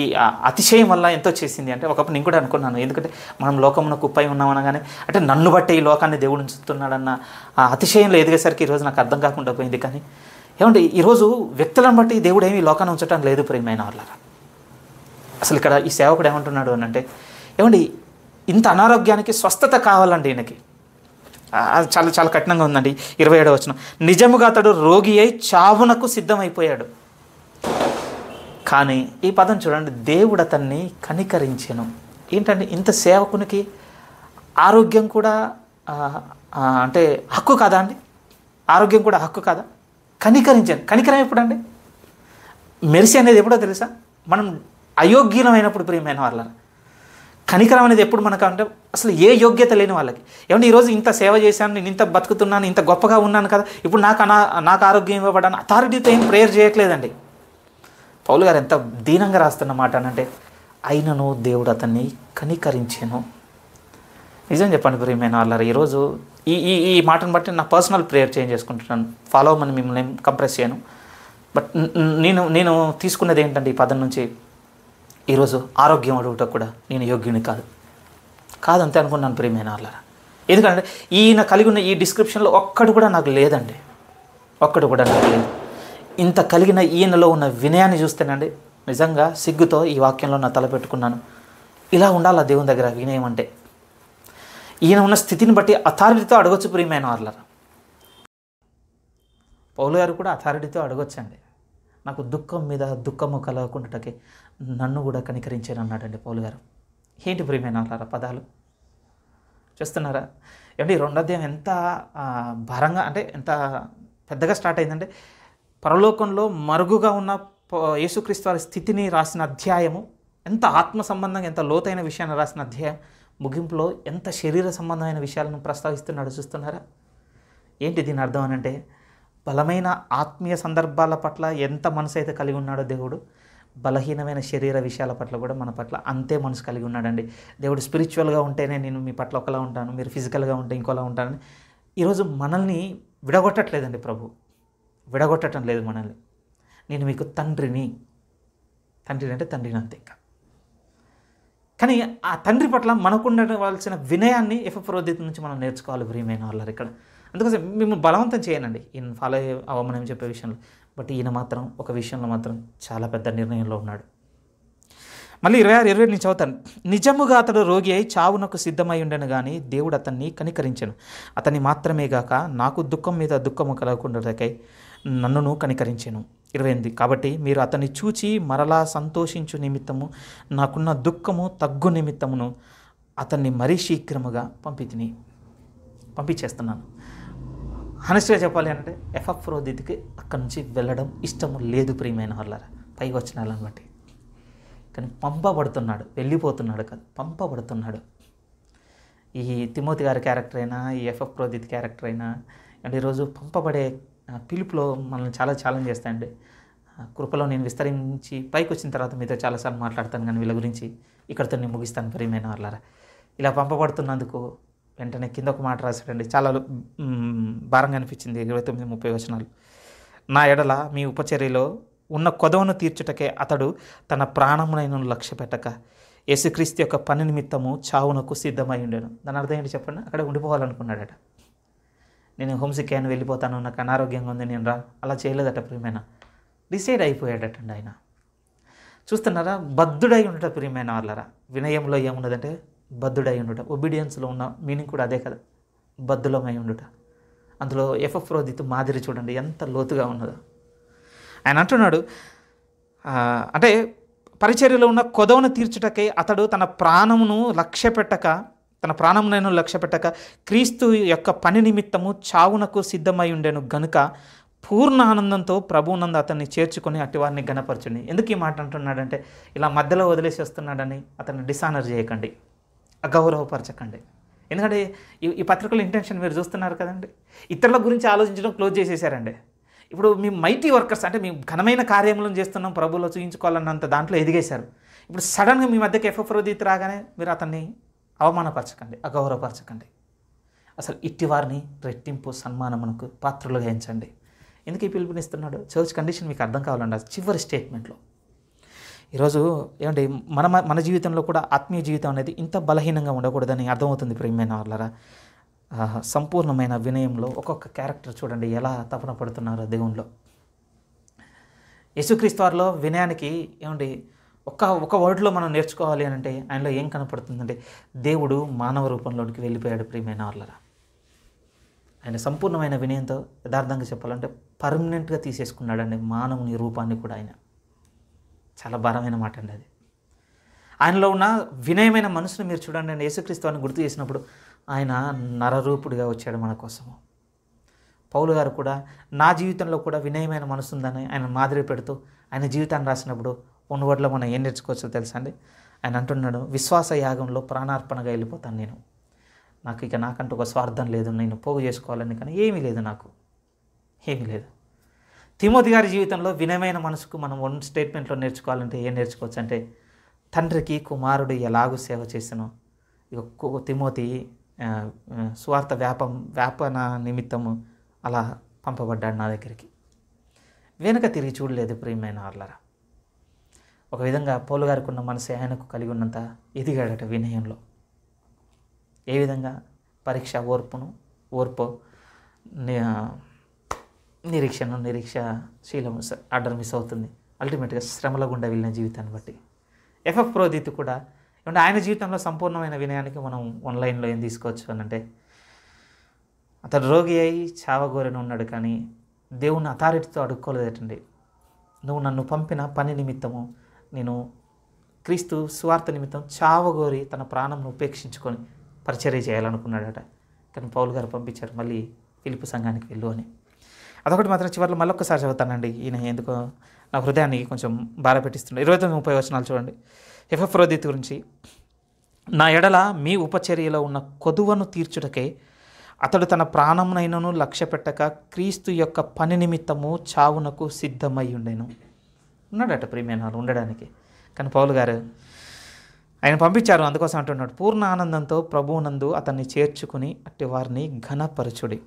ఈ అతిశయం వల్ల ఎంతో చేసింది అంటే ఒకప్పుడు నేను కూడా అనుకున్నాను ఎందుకంటే మనం లోకమున కుప్పై ఉన్నామనగానే అంటే నన్ను బట్టే ఈ లోకాన్ని దేవుడు ఉంచుతున్నాడన్న ఆ అతిశయంలో ఎదిగేసరికి ఈరోజు నాకు అర్థం కాకుండా పోయింది కానీ ఏమంటే ఈరోజు వ్యక్తులను బట్టి దేవుడు ఏమి లోకాన్ని ఉంచటం లేదు ప్రేమైన వాళ్ళ అసలు ఇక్కడ ఈ సేవకుడు ఏమంటున్నాడు అని అంటే ఏమండి ఇంత అనారోగ్యానికి స్వస్థత కావాలండి ఈయనకి అది చాలా చాలా కఠినంగా ఉందండి ఇరవై ఏడవ వచ్చిన నిజముగా అతడు రోగి అయి చావునకు సిద్ధమైపోయాడు కానీ ఈ పదం చూడండి దేవుడు అతన్ని కనికరించను ఏంటండి ఇంత సేవకునికి ఆరోగ్యం కూడా అంటే హక్కు కాదా అండి ఆరోగ్యం కూడా హక్కు కాదా కనికరించాను కనికరం ఎప్పుడండి మెరిసి అనేది ఎప్పుడో తెలుసా మనం అయోగ్యమైనప్పుడు ప్రియమైన వాళ్ళని కనికరం అనేది ఎప్పుడు మనకు అంటే అసలు ఏ యోగ్యత లేని వాళ్ళకి ఏమంటే ఈరోజు ఇంత సేవ చేశాను నేను ఇంత బతుకుతున్నాను ఇంత గొప్పగా ఉన్నాను కదా ఇప్పుడు నాకు అనా నాకు ఆరోగ్యం ఇవ్వబడాను అథారిటీతో ఏం ప్రేయర్ చేయట్లేదండి పౌలు గారు ఎంత దీనంగా రాస్తున్న మాట అంటే అయినను దేవుడు అతన్ని కనికరించాను నిజం చెప్పండి ప్రియమైన వాళ్ళారు ఈరోజు ఈ ఈ ఈ మాటను బట్టి నా పర్సనల్ ప్రేయర్ చేంజ్ చేసుకుంటున్నాను ఫాలో మని మిమ్మల్ని కంప్రెస్ చేయను బట్ నేను నేను తీసుకున్నది ఏంటంటే ఈ పదం నుంచి ఈరోజు ఆరోగ్యం అడుగుట కూడా నేను యోగ్యుని కాదు కాదంతే అనుకున్నాను ప్రేమైన వాళ్ళ ఎందుకంటే ఈయన కలిగి ఉన్న ఈ డిస్క్రిప్షన్లో ఒక్కడు కూడా నాకు లేదండి ఒక్కడు కూడా నాకు లేదు ఇంత కలిగిన ఈయనలో ఉన్న వినయాన్ని చూస్తేనండి నిజంగా సిగ్గుతో ఈ వాక్యంలో నా తలపెట్టుకున్నాను ఇలా ఉండాలా దేవుని దగ్గర వినయం అంటే ఈయన ఉన్న స్థితిని బట్టి అథారిటీతో అడగొచ్చు ప్రియమైన వాళ్ళరా పౌలు గారు కూడా అథారిటీతో అడగొచ్చండి నాకు దుఃఖం మీద దుఃఖము కలగకుండాకి నన్ను కూడా కనికరించాను అన్నాడండి పౌలు గారు ఏంటి ప్రియమైన పదాలు చూస్తున్నారా ఏమంటే రెండో అధ్యాయం ఎంత భారంగా అంటే ఎంత పెద్దగా స్టార్ట్ అయిందంటే పరలోకంలో మరుగుగా ఉన్న యేసుక్రీస్తు వారి స్థితిని రాసిన అధ్యాయము ఎంత ఆత్మ సంబంధంగా ఎంత లోతైన విషయాన్ని రాసిన అధ్యాయం ముగింపులో ఎంత శరీర సంబంధమైన విషయాలను ప్రస్తావిస్తున్నాడు చూస్తున్నారా ఏంటి దీని అర్థం అనంటే బలమైన ఆత్మీయ సందర్భాల పట్ల ఎంత మనసు అయితే కలిగి ఉన్నాడో దేవుడు బలహీనమైన శరీర విషయాల పట్ల కూడా మన పట్ల అంతే మనసు కలిగి ఉన్నాడండి దేవుడు స్పిరిచువల్గా ఉంటేనే నేను మీ పట్ల ఒకలా ఉంటాను మీరు ఫిజికల్గా ఉంటే ఇంకోలా ఉంటానని ఈరోజు మనల్ని విడగొట్టట్లేదండి ప్రభు విడగొట్టడం లేదు మనల్ని నేను మీకు తండ్రిని తండ్రిని అంటే తండ్రిని అంతే ఇంకా కానీ ఆ తండ్రి పట్ల మనకుండవలసిన వినయాన్ని ఎఫప్రోదిత నుంచి మనం నేర్చుకోవాలి ప్రియమైన వాళ్ళు ఇక్కడ అందుకోసం మేము బలవంతం చేయనండి ఈయన ఫాలో అవ్వమని చెప్పే విషయంలో బట్ ఈయన మాత్రం ఒక విషయంలో మాత్రం చాలా పెద్ద నిర్ణయంలో ఉన్నాడు మళ్ళీ ఇరవై ఆరు ఇరవై నుంచి చదువుతాను నిజముగా అతడు రోగి అయి చావునకు సిద్ధమై ఉండను కానీ దేవుడు అతన్ని కనికరించను అతన్ని మాత్రమే గాక నాకు దుఃఖం మీద దుఃఖము కలగకుండా నన్నును కనికరించాను ఇరవై ఎనిమిది కాబట్టి మీరు అతన్ని చూచి మరలా సంతోషించు నిమిత్తము నాకున్న దుఃఖము తగ్గు నిమిత్తమును అతన్ని మరీ శీఘ్రముగా పంపితిని పంపించేస్తున్నాను హానెస్ట్గా చెప్పాలి అంటే ఎఫ్ఎఫ్రోదితికి అక్కడి నుంచి వెళ్ళడం ఇష్టం లేదు ప్రియమైన వాళ్ళ పైకి వచ్చిన వాళ్ళని బట్టి కానీ పంపబడుతున్నాడు వెళ్ళిపోతున్నాడు కాదు పంపబడుతున్నాడు ఈ తిమోతి గారి క్యారెక్టర్ అయినా ఈ ఎఫ్ఎఫ్ ప్రోదిత్ క్యారెక్టర్ అయినా అంటే ఈరోజు పంపబడే పిలుపులో మనల్ని చాలా ఛాలెంజ్ చేస్తాయండి కృపలో నేను విస్తరించి పైకి వచ్చిన తర్వాత మీతో చాలాసార్లు మాట్లాడతాను కానీ వీళ్ళ గురించి ఇక్కడితో నేను ముగిస్తాను ప్రియమైన వాళ్ళారా ఇలా పంపబడుతున్నందుకు వెంటనే కింద ఒక మాట రాశాడండి చాలా భారంగా అనిపించింది ఇరవై తొమ్మిది ముప్పై వచనాలు నా ఎడల మీ ఉపచర్యలో ఉన్న కొదవను తీర్చుటకే అతడు తన ప్రాణమునైన లక్ష్య పెట్టక యేసుక్రీస్తు యొక్క పని నిమిత్తము చావునకు సిద్ధమై ఉండేను దాని అర్థం ఏంటి చెప్పండి అక్కడే ఉండిపోవాలనుకున్నాడట నేను హోమ్సిక్ అయిన వెళ్ళిపోతాను నాకు అనారోగ్యంగా ఉంది నేను రా అలా చేయలేదట ప్రియమైన డిసైడ్ అయిపోయాడటండి ఆయన చూస్తున్నారా బద్ధుడై ఉండట ప్రియమైన వాళ్ళరా వినయంలో ఏమున్నదంటే బద్ధుడై ఉండుట ఒబీడియన్స్లో ఉన్న మీనింగ్ కూడా అదే కదా బద్ధులమై ఉండుట అందులో ఎఫ్ఎఫ్రోదితు మాదిరి చూడండి ఎంత లోతుగా ఉన్నదో ఆయన అంటున్నాడు అంటే పరిచర్యలో ఉన్న కొదవను తీర్చుటకై అతడు తన ప్రాణమును లక్ష్య పెట్టక తన ప్రాణమునైన లక్ష్య పెట్టక క్రీస్తు యొక్క పని నిమిత్తము చావునకు సిద్ధమై ఉండేను గనుక పూర్ణ ఆనందంతో ప్రభునందు అతన్ని చేర్చుకొని అటువారిని గణపరచుని ఎందుకు ఈ మాట అంటున్నాడంటే ఇలా మధ్యలో వదిలేసి వస్తున్నాడని అతన్ని డిసానర్ చేయకండి అగౌరవపరచకండి ఎందుకంటే ఈ పత్రికల ఇంటెన్షన్ మీరు చూస్తున్నారు కదండి ఇతరుల గురించి ఆలోచించడం క్లోజ్ చేసేసారండి ఇప్పుడు మీ మైటీ వర్కర్స్ అంటే మేము ఘనమైన కార్యములను చేస్తున్నాం ప్రభువులో చూయించుకోవాలన్నంత దాంట్లో ఎదిగేశారు ఇప్పుడు సడన్గా మీ మధ్యకి ఎఫ్ఎఫ్రోదీతి రాగానే మీరు అతన్ని అవమానపరచకండి అగౌరవపరచకండి అసలు ఇట్టి వారిని రెట్టింపు సన్మానమునకు పాత్రలుగా ఎంచండి ఎందుకు ఈ పిలుపునిస్తున్నాడు చర్చ్ కండిషన్ మీకు అర్థం కావాలండి చివరి స్టేట్మెంట్లో ఈరోజు ఏమంటే మన మన జీవితంలో కూడా ఆత్మీయ జీవితం అనేది ఇంత బలహీనంగా ఉండకూడదని అర్థమవుతుంది ప్రియమైన వాళ్ళరా సంపూర్ణమైన వినయంలో ఒక్కొక్క క్యారెక్టర్ చూడండి ఎలా తపన పడుతున్నారో దేవుణ్ణిలో యేసుక్రీస్తు వారిలో వినయానికి ఏమండి ఒక్క ఒక వర్డ్లో మనం నేర్చుకోవాలి అని అంటే ఆయనలో ఏం కనపడుతుందంటే దేవుడు మానవ రూపంలోనికి వెళ్ళిపోయాడు ప్రియమైన వాళ్ళరా ఆయన సంపూర్ణమైన వినయంతో యథార్థంగా చెప్పాలంటే పర్మనెంట్గా తీసేసుకున్నాడండి మానవుని రూపాన్ని కూడా ఆయన చాలా భారమైన మాట అండి అది ఆయనలో ఉన్న వినయమైన మనసును మీరు చూడండి నేను యేసుక్రీస్తు అని గుర్తు చేసినప్పుడు ఆయన నరరూపుడిగా వచ్చాడు మన కోసము పౌలు గారు కూడా నా జీవితంలో కూడా వినయమైన మనసు ఉందని ఆయన మాదిరి పెడుతూ ఆయన జీవితాన్ని రాసినప్పుడు ఉన్న మనం ఏం నేర్చుకోవచ్చో తెలుసా అండి ఆయన అంటున్నాడు విశ్వాస యాగంలో ప్రాణార్పణగా వెళ్ళిపోతాను నేను నాకు ఇక నాకంటూ ఒక స్వార్థం లేదు నేను పోగు చేసుకోవాలని కానీ ఏమీ లేదు నాకు ఏమీ లేదు తిమోతి గారి జీవితంలో వినయమైన మనసుకు మనం వన్ స్టేట్మెంట్లో నేర్చుకోవాలంటే ఏం నేర్చుకోవచ్చు అంటే తండ్రికి కుమారుడు ఎలాగూ సేవ చేసినో తిమోతి స్వార్థ వ్యాపం వ్యాపన నిమిత్తము అలా పంపబడ్డాడు నా దగ్గరికి వెనుక తిరిగి చూడలేదు ప్రియమైన ఆర్లరా ఒక విధంగా పోలు గారికి ఉన్న మనసే ఆయనకు కలిగి ఉన్నంత ఎదిగాడట వినయంలో ఏ విధంగా పరీక్ష ఓర్పును ఓర్పు నిరీక్షను శీలం ఆర్డర్ మిస్ అవుతుంది అల్టిమేట్గా శ్రమల గుండా వెళ్ళిన జీవితాన్ని బట్టి ఎఫ్ఎఫ్ ప్రోదీత్ కూడా ఏమంటే ఆయన జీవితంలో సంపూర్ణమైన వినయానికి మనం ఆన్లైన్లో ఏం తీసుకోవచ్చు అని అంటే అతడు రోగి అయి చావగోరని ఉన్నాడు కానీ దేవుని అథారిటీతో అడుక్కోలేదటండి నువ్వు నన్ను పంపిన పని నిమిత్తము నేను క్రీస్తు స్వార్థ నిమిత్తం చావగోరి తన ప్రాణంను ఉపేక్షించుకొని పరిచర్య చేయాలనుకున్నాడట కానీ పౌల్ గారు పంపించారు మళ్ళీ పిలుపు సంఘానికి వెళ్ళు అని అదొకటి మాత్రం చివరిలో మళ్ళొక్కసారి చదువుతానండి ఈయన ఎందుకో నా హృదయాన్ని కొంచెం బాధ పెట్టిస్తుండే ఇరవై తొమ్మిది ముప్పై వచనాలు చూడండి ఎఫ్ఎఫ్రోదిత్ గురించి నా ఎడల మీ ఉపచర్యలో ఉన్న కొదువను తీర్చుటకే అతడు తన ప్రాణమునైనను లక్ష్య పెట్టక క్రీస్తు యొక్క పని నిమిత్తము చావునకు సిద్ధమై ఉండేను ఉన్నాడట ప్రేమేనాలు ఉండడానికి కానీ పౌలు గారు ఆయన పంపించారు అందుకోసం అంటున్నాడు పూర్ణ ఆనందంతో ప్రభువునందు అతన్ని చేర్చుకుని అట్టి వారిని ఘనపరచుడి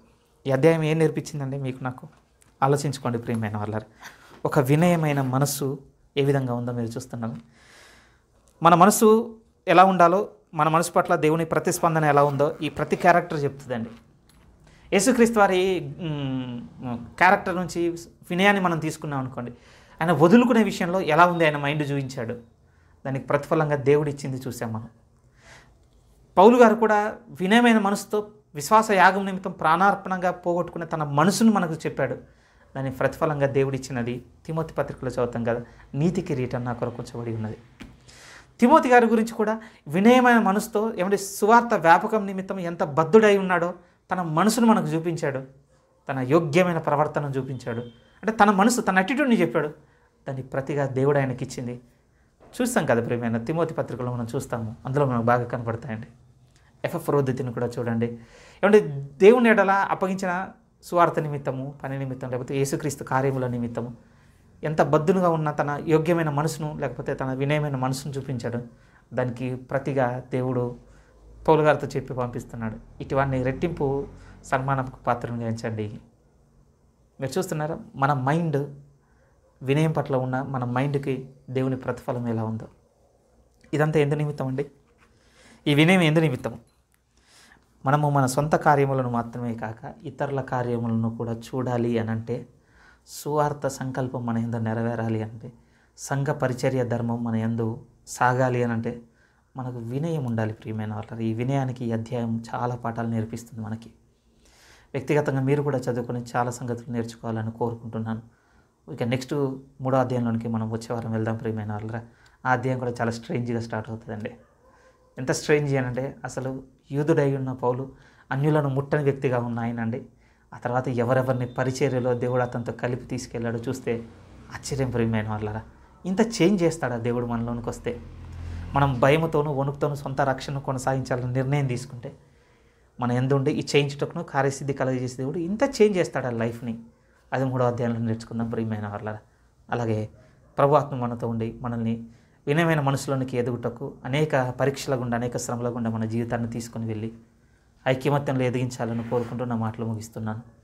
ఈ అధ్యాయం ఏం నేర్పించిందండి మీకు నాకు ఆలోచించుకోండి ప్రియమైన వాళ్ళ ఒక వినయమైన మనస్సు ఏ విధంగా ఉందో మీరు చూస్తున్నాను మన మనసు ఎలా ఉండాలో మన మనసు పట్ల దేవుని ప్రతిస్పందన ఎలా ఉందో ఈ ప్రతి క్యారెక్టర్ చెప్తుందండి యేసుక్రీస్తు వారి క్యారెక్టర్ నుంచి వినయాన్ని మనం తీసుకున్నాం అనుకోండి ఆయన వదులుకునే విషయంలో ఎలా ఉంది ఆయన మైండ్ చూపించాడు దానికి ప్రతిఫలంగా దేవుడిచ్చింది ఇచ్చింది చూసాం మనం పౌలు గారు కూడా వినయమైన మనసుతో విశ్వాస యాగం నిమిత్తం ప్రాణార్పణంగా పోగొట్టుకున్న తన మనసును మనకు చెప్పాడు దాని ప్రతిఫలంగా దేవుడిచ్చినది తిమోతి పత్రికలు చదువుతాం కదా నీతి కిరీటం నా కొరకు ఉంచబడి ఉన్నది తిమోతి గారి గురించి కూడా వినయమైన మనసుతో ఏమంటే సువార్త వ్యాపకం నిమిత్తం ఎంత బద్ధుడై ఉన్నాడో తన మనసును మనకు చూపించాడు తన యోగ్యమైన ప్రవర్తన చూపించాడు అంటే తన మనసు తన అటిట్యూడ్ని చెప్పాడు దాన్ని ప్రతిగా దేవుడు ఆయనకి ఇచ్చింది చూస్తాం కదా ప్రేమైన తిమోతి పత్రికలో మనం చూస్తాము అందులో మనకు బాగా కనపడతాయండి ఎఫ్ఎఫ్ రోధితిని కూడా చూడండి ఏమంటే దేవుని ఎడల అప్పగించిన సువార్త నిమిత్తము పని నిమిత్తం లేకపోతే యేసుక్రీస్తు కార్యముల నిమిత్తము ఎంత బద్దునుగా ఉన్న తన యోగ్యమైన మనసును లేకపోతే తన వినయమైన మనసును చూపించాడు దానికి ప్రతిగా దేవుడు పౌలు గారితో చెప్పి పంపిస్తున్నాడు ఇటువన్నీ రెట్టింపు సన్మానపు పాత్రను గాంచండి మీరు చూస్తున్నారా మన మైండ్ వినయం పట్ల ఉన్న మన మైండ్కి దేవుని ప్రతిఫలం ఎలా ఉందో ఇదంతా ఎందు నిమిత్తం అండి ఈ వినయం ఎందు నిమిత్తం మనము మన సొంత కార్యములను మాత్రమే కాక ఇతరుల కార్యములను కూడా చూడాలి అని అంటే సువార్త సంకల్పం మన ఎందు నెరవేరాలి అంటే సంఘ పరిచర్య ధర్మం మన ఎందు సాగాలి అని అంటే మనకు వినయం ఉండాలి ప్రియమైన వాళ్ళ ఈ వినయానికి ఈ అధ్యాయం చాలా పాఠాలు నేర్పిస్తుంది మనకి వ్యక్తిగతంగా మీరు కూడా చదువుకొని చాలా సంగతులు నేర్చుకోవాలని కోరుకుంటున్నాను ఇక నెక్స్ట్ మూడో అధ్యాయంలోనికి మనం వచ్చే వారం వెళ్దాం ప్రియమైన వాళ్ళరా ఆ అధ్యాయం కూడా చాలా స్ట్రేంజ్గా స్టార్ట్ అవుతుందండి ఎంత స్ట్రేంజ్ అని అంటే అసలు యూదుడై ఉన్న పౌలు అన్యులను ముట్టని వ్యక్తిగా ఉన్న ఆ తర్వాత ఎవరెవరిని పరిచర్యలో దేవుడు అతనితో కలిపి తీసుకెళ్లాడు చూస్తే ఆశ్చర్యం ప్రియమైన వాళ్ళరా ఇంత చేంజ్ చేస్తాడా దేవుడు మనలోనికి వస్తే మనం భయముతోనూ వణుకుతోనూ సొంత రక్షణ కొనసాగించాలని నిర్ణయం తీసుకుంటే మనం ఎందుండి ఈ చేయించుటకును కార్యసిద్ధి కలగజేసే దేవుడు ఇంత చేంజ్ చేస్తాడా లైఫ్ని అది మూడో అధ్యాయంలో నేర్చుకుందాం ప్రియమైన వాళ్ళరా అలాగే ప్రభు ఆత్మ మనతో ఉండి మనల్ని వినయమైన మనసులోనికి ఎదుగుటకు అనేక పరీక్షల గుండా అనేక శ్రమల గుండా మన జీవితాన్ని తీసుకుని వెళ్ళి ఐక్యమత్యంలో ఎదిగించాలని కోరుకుంటూ నా మాటలు ముగిస్తున్నాను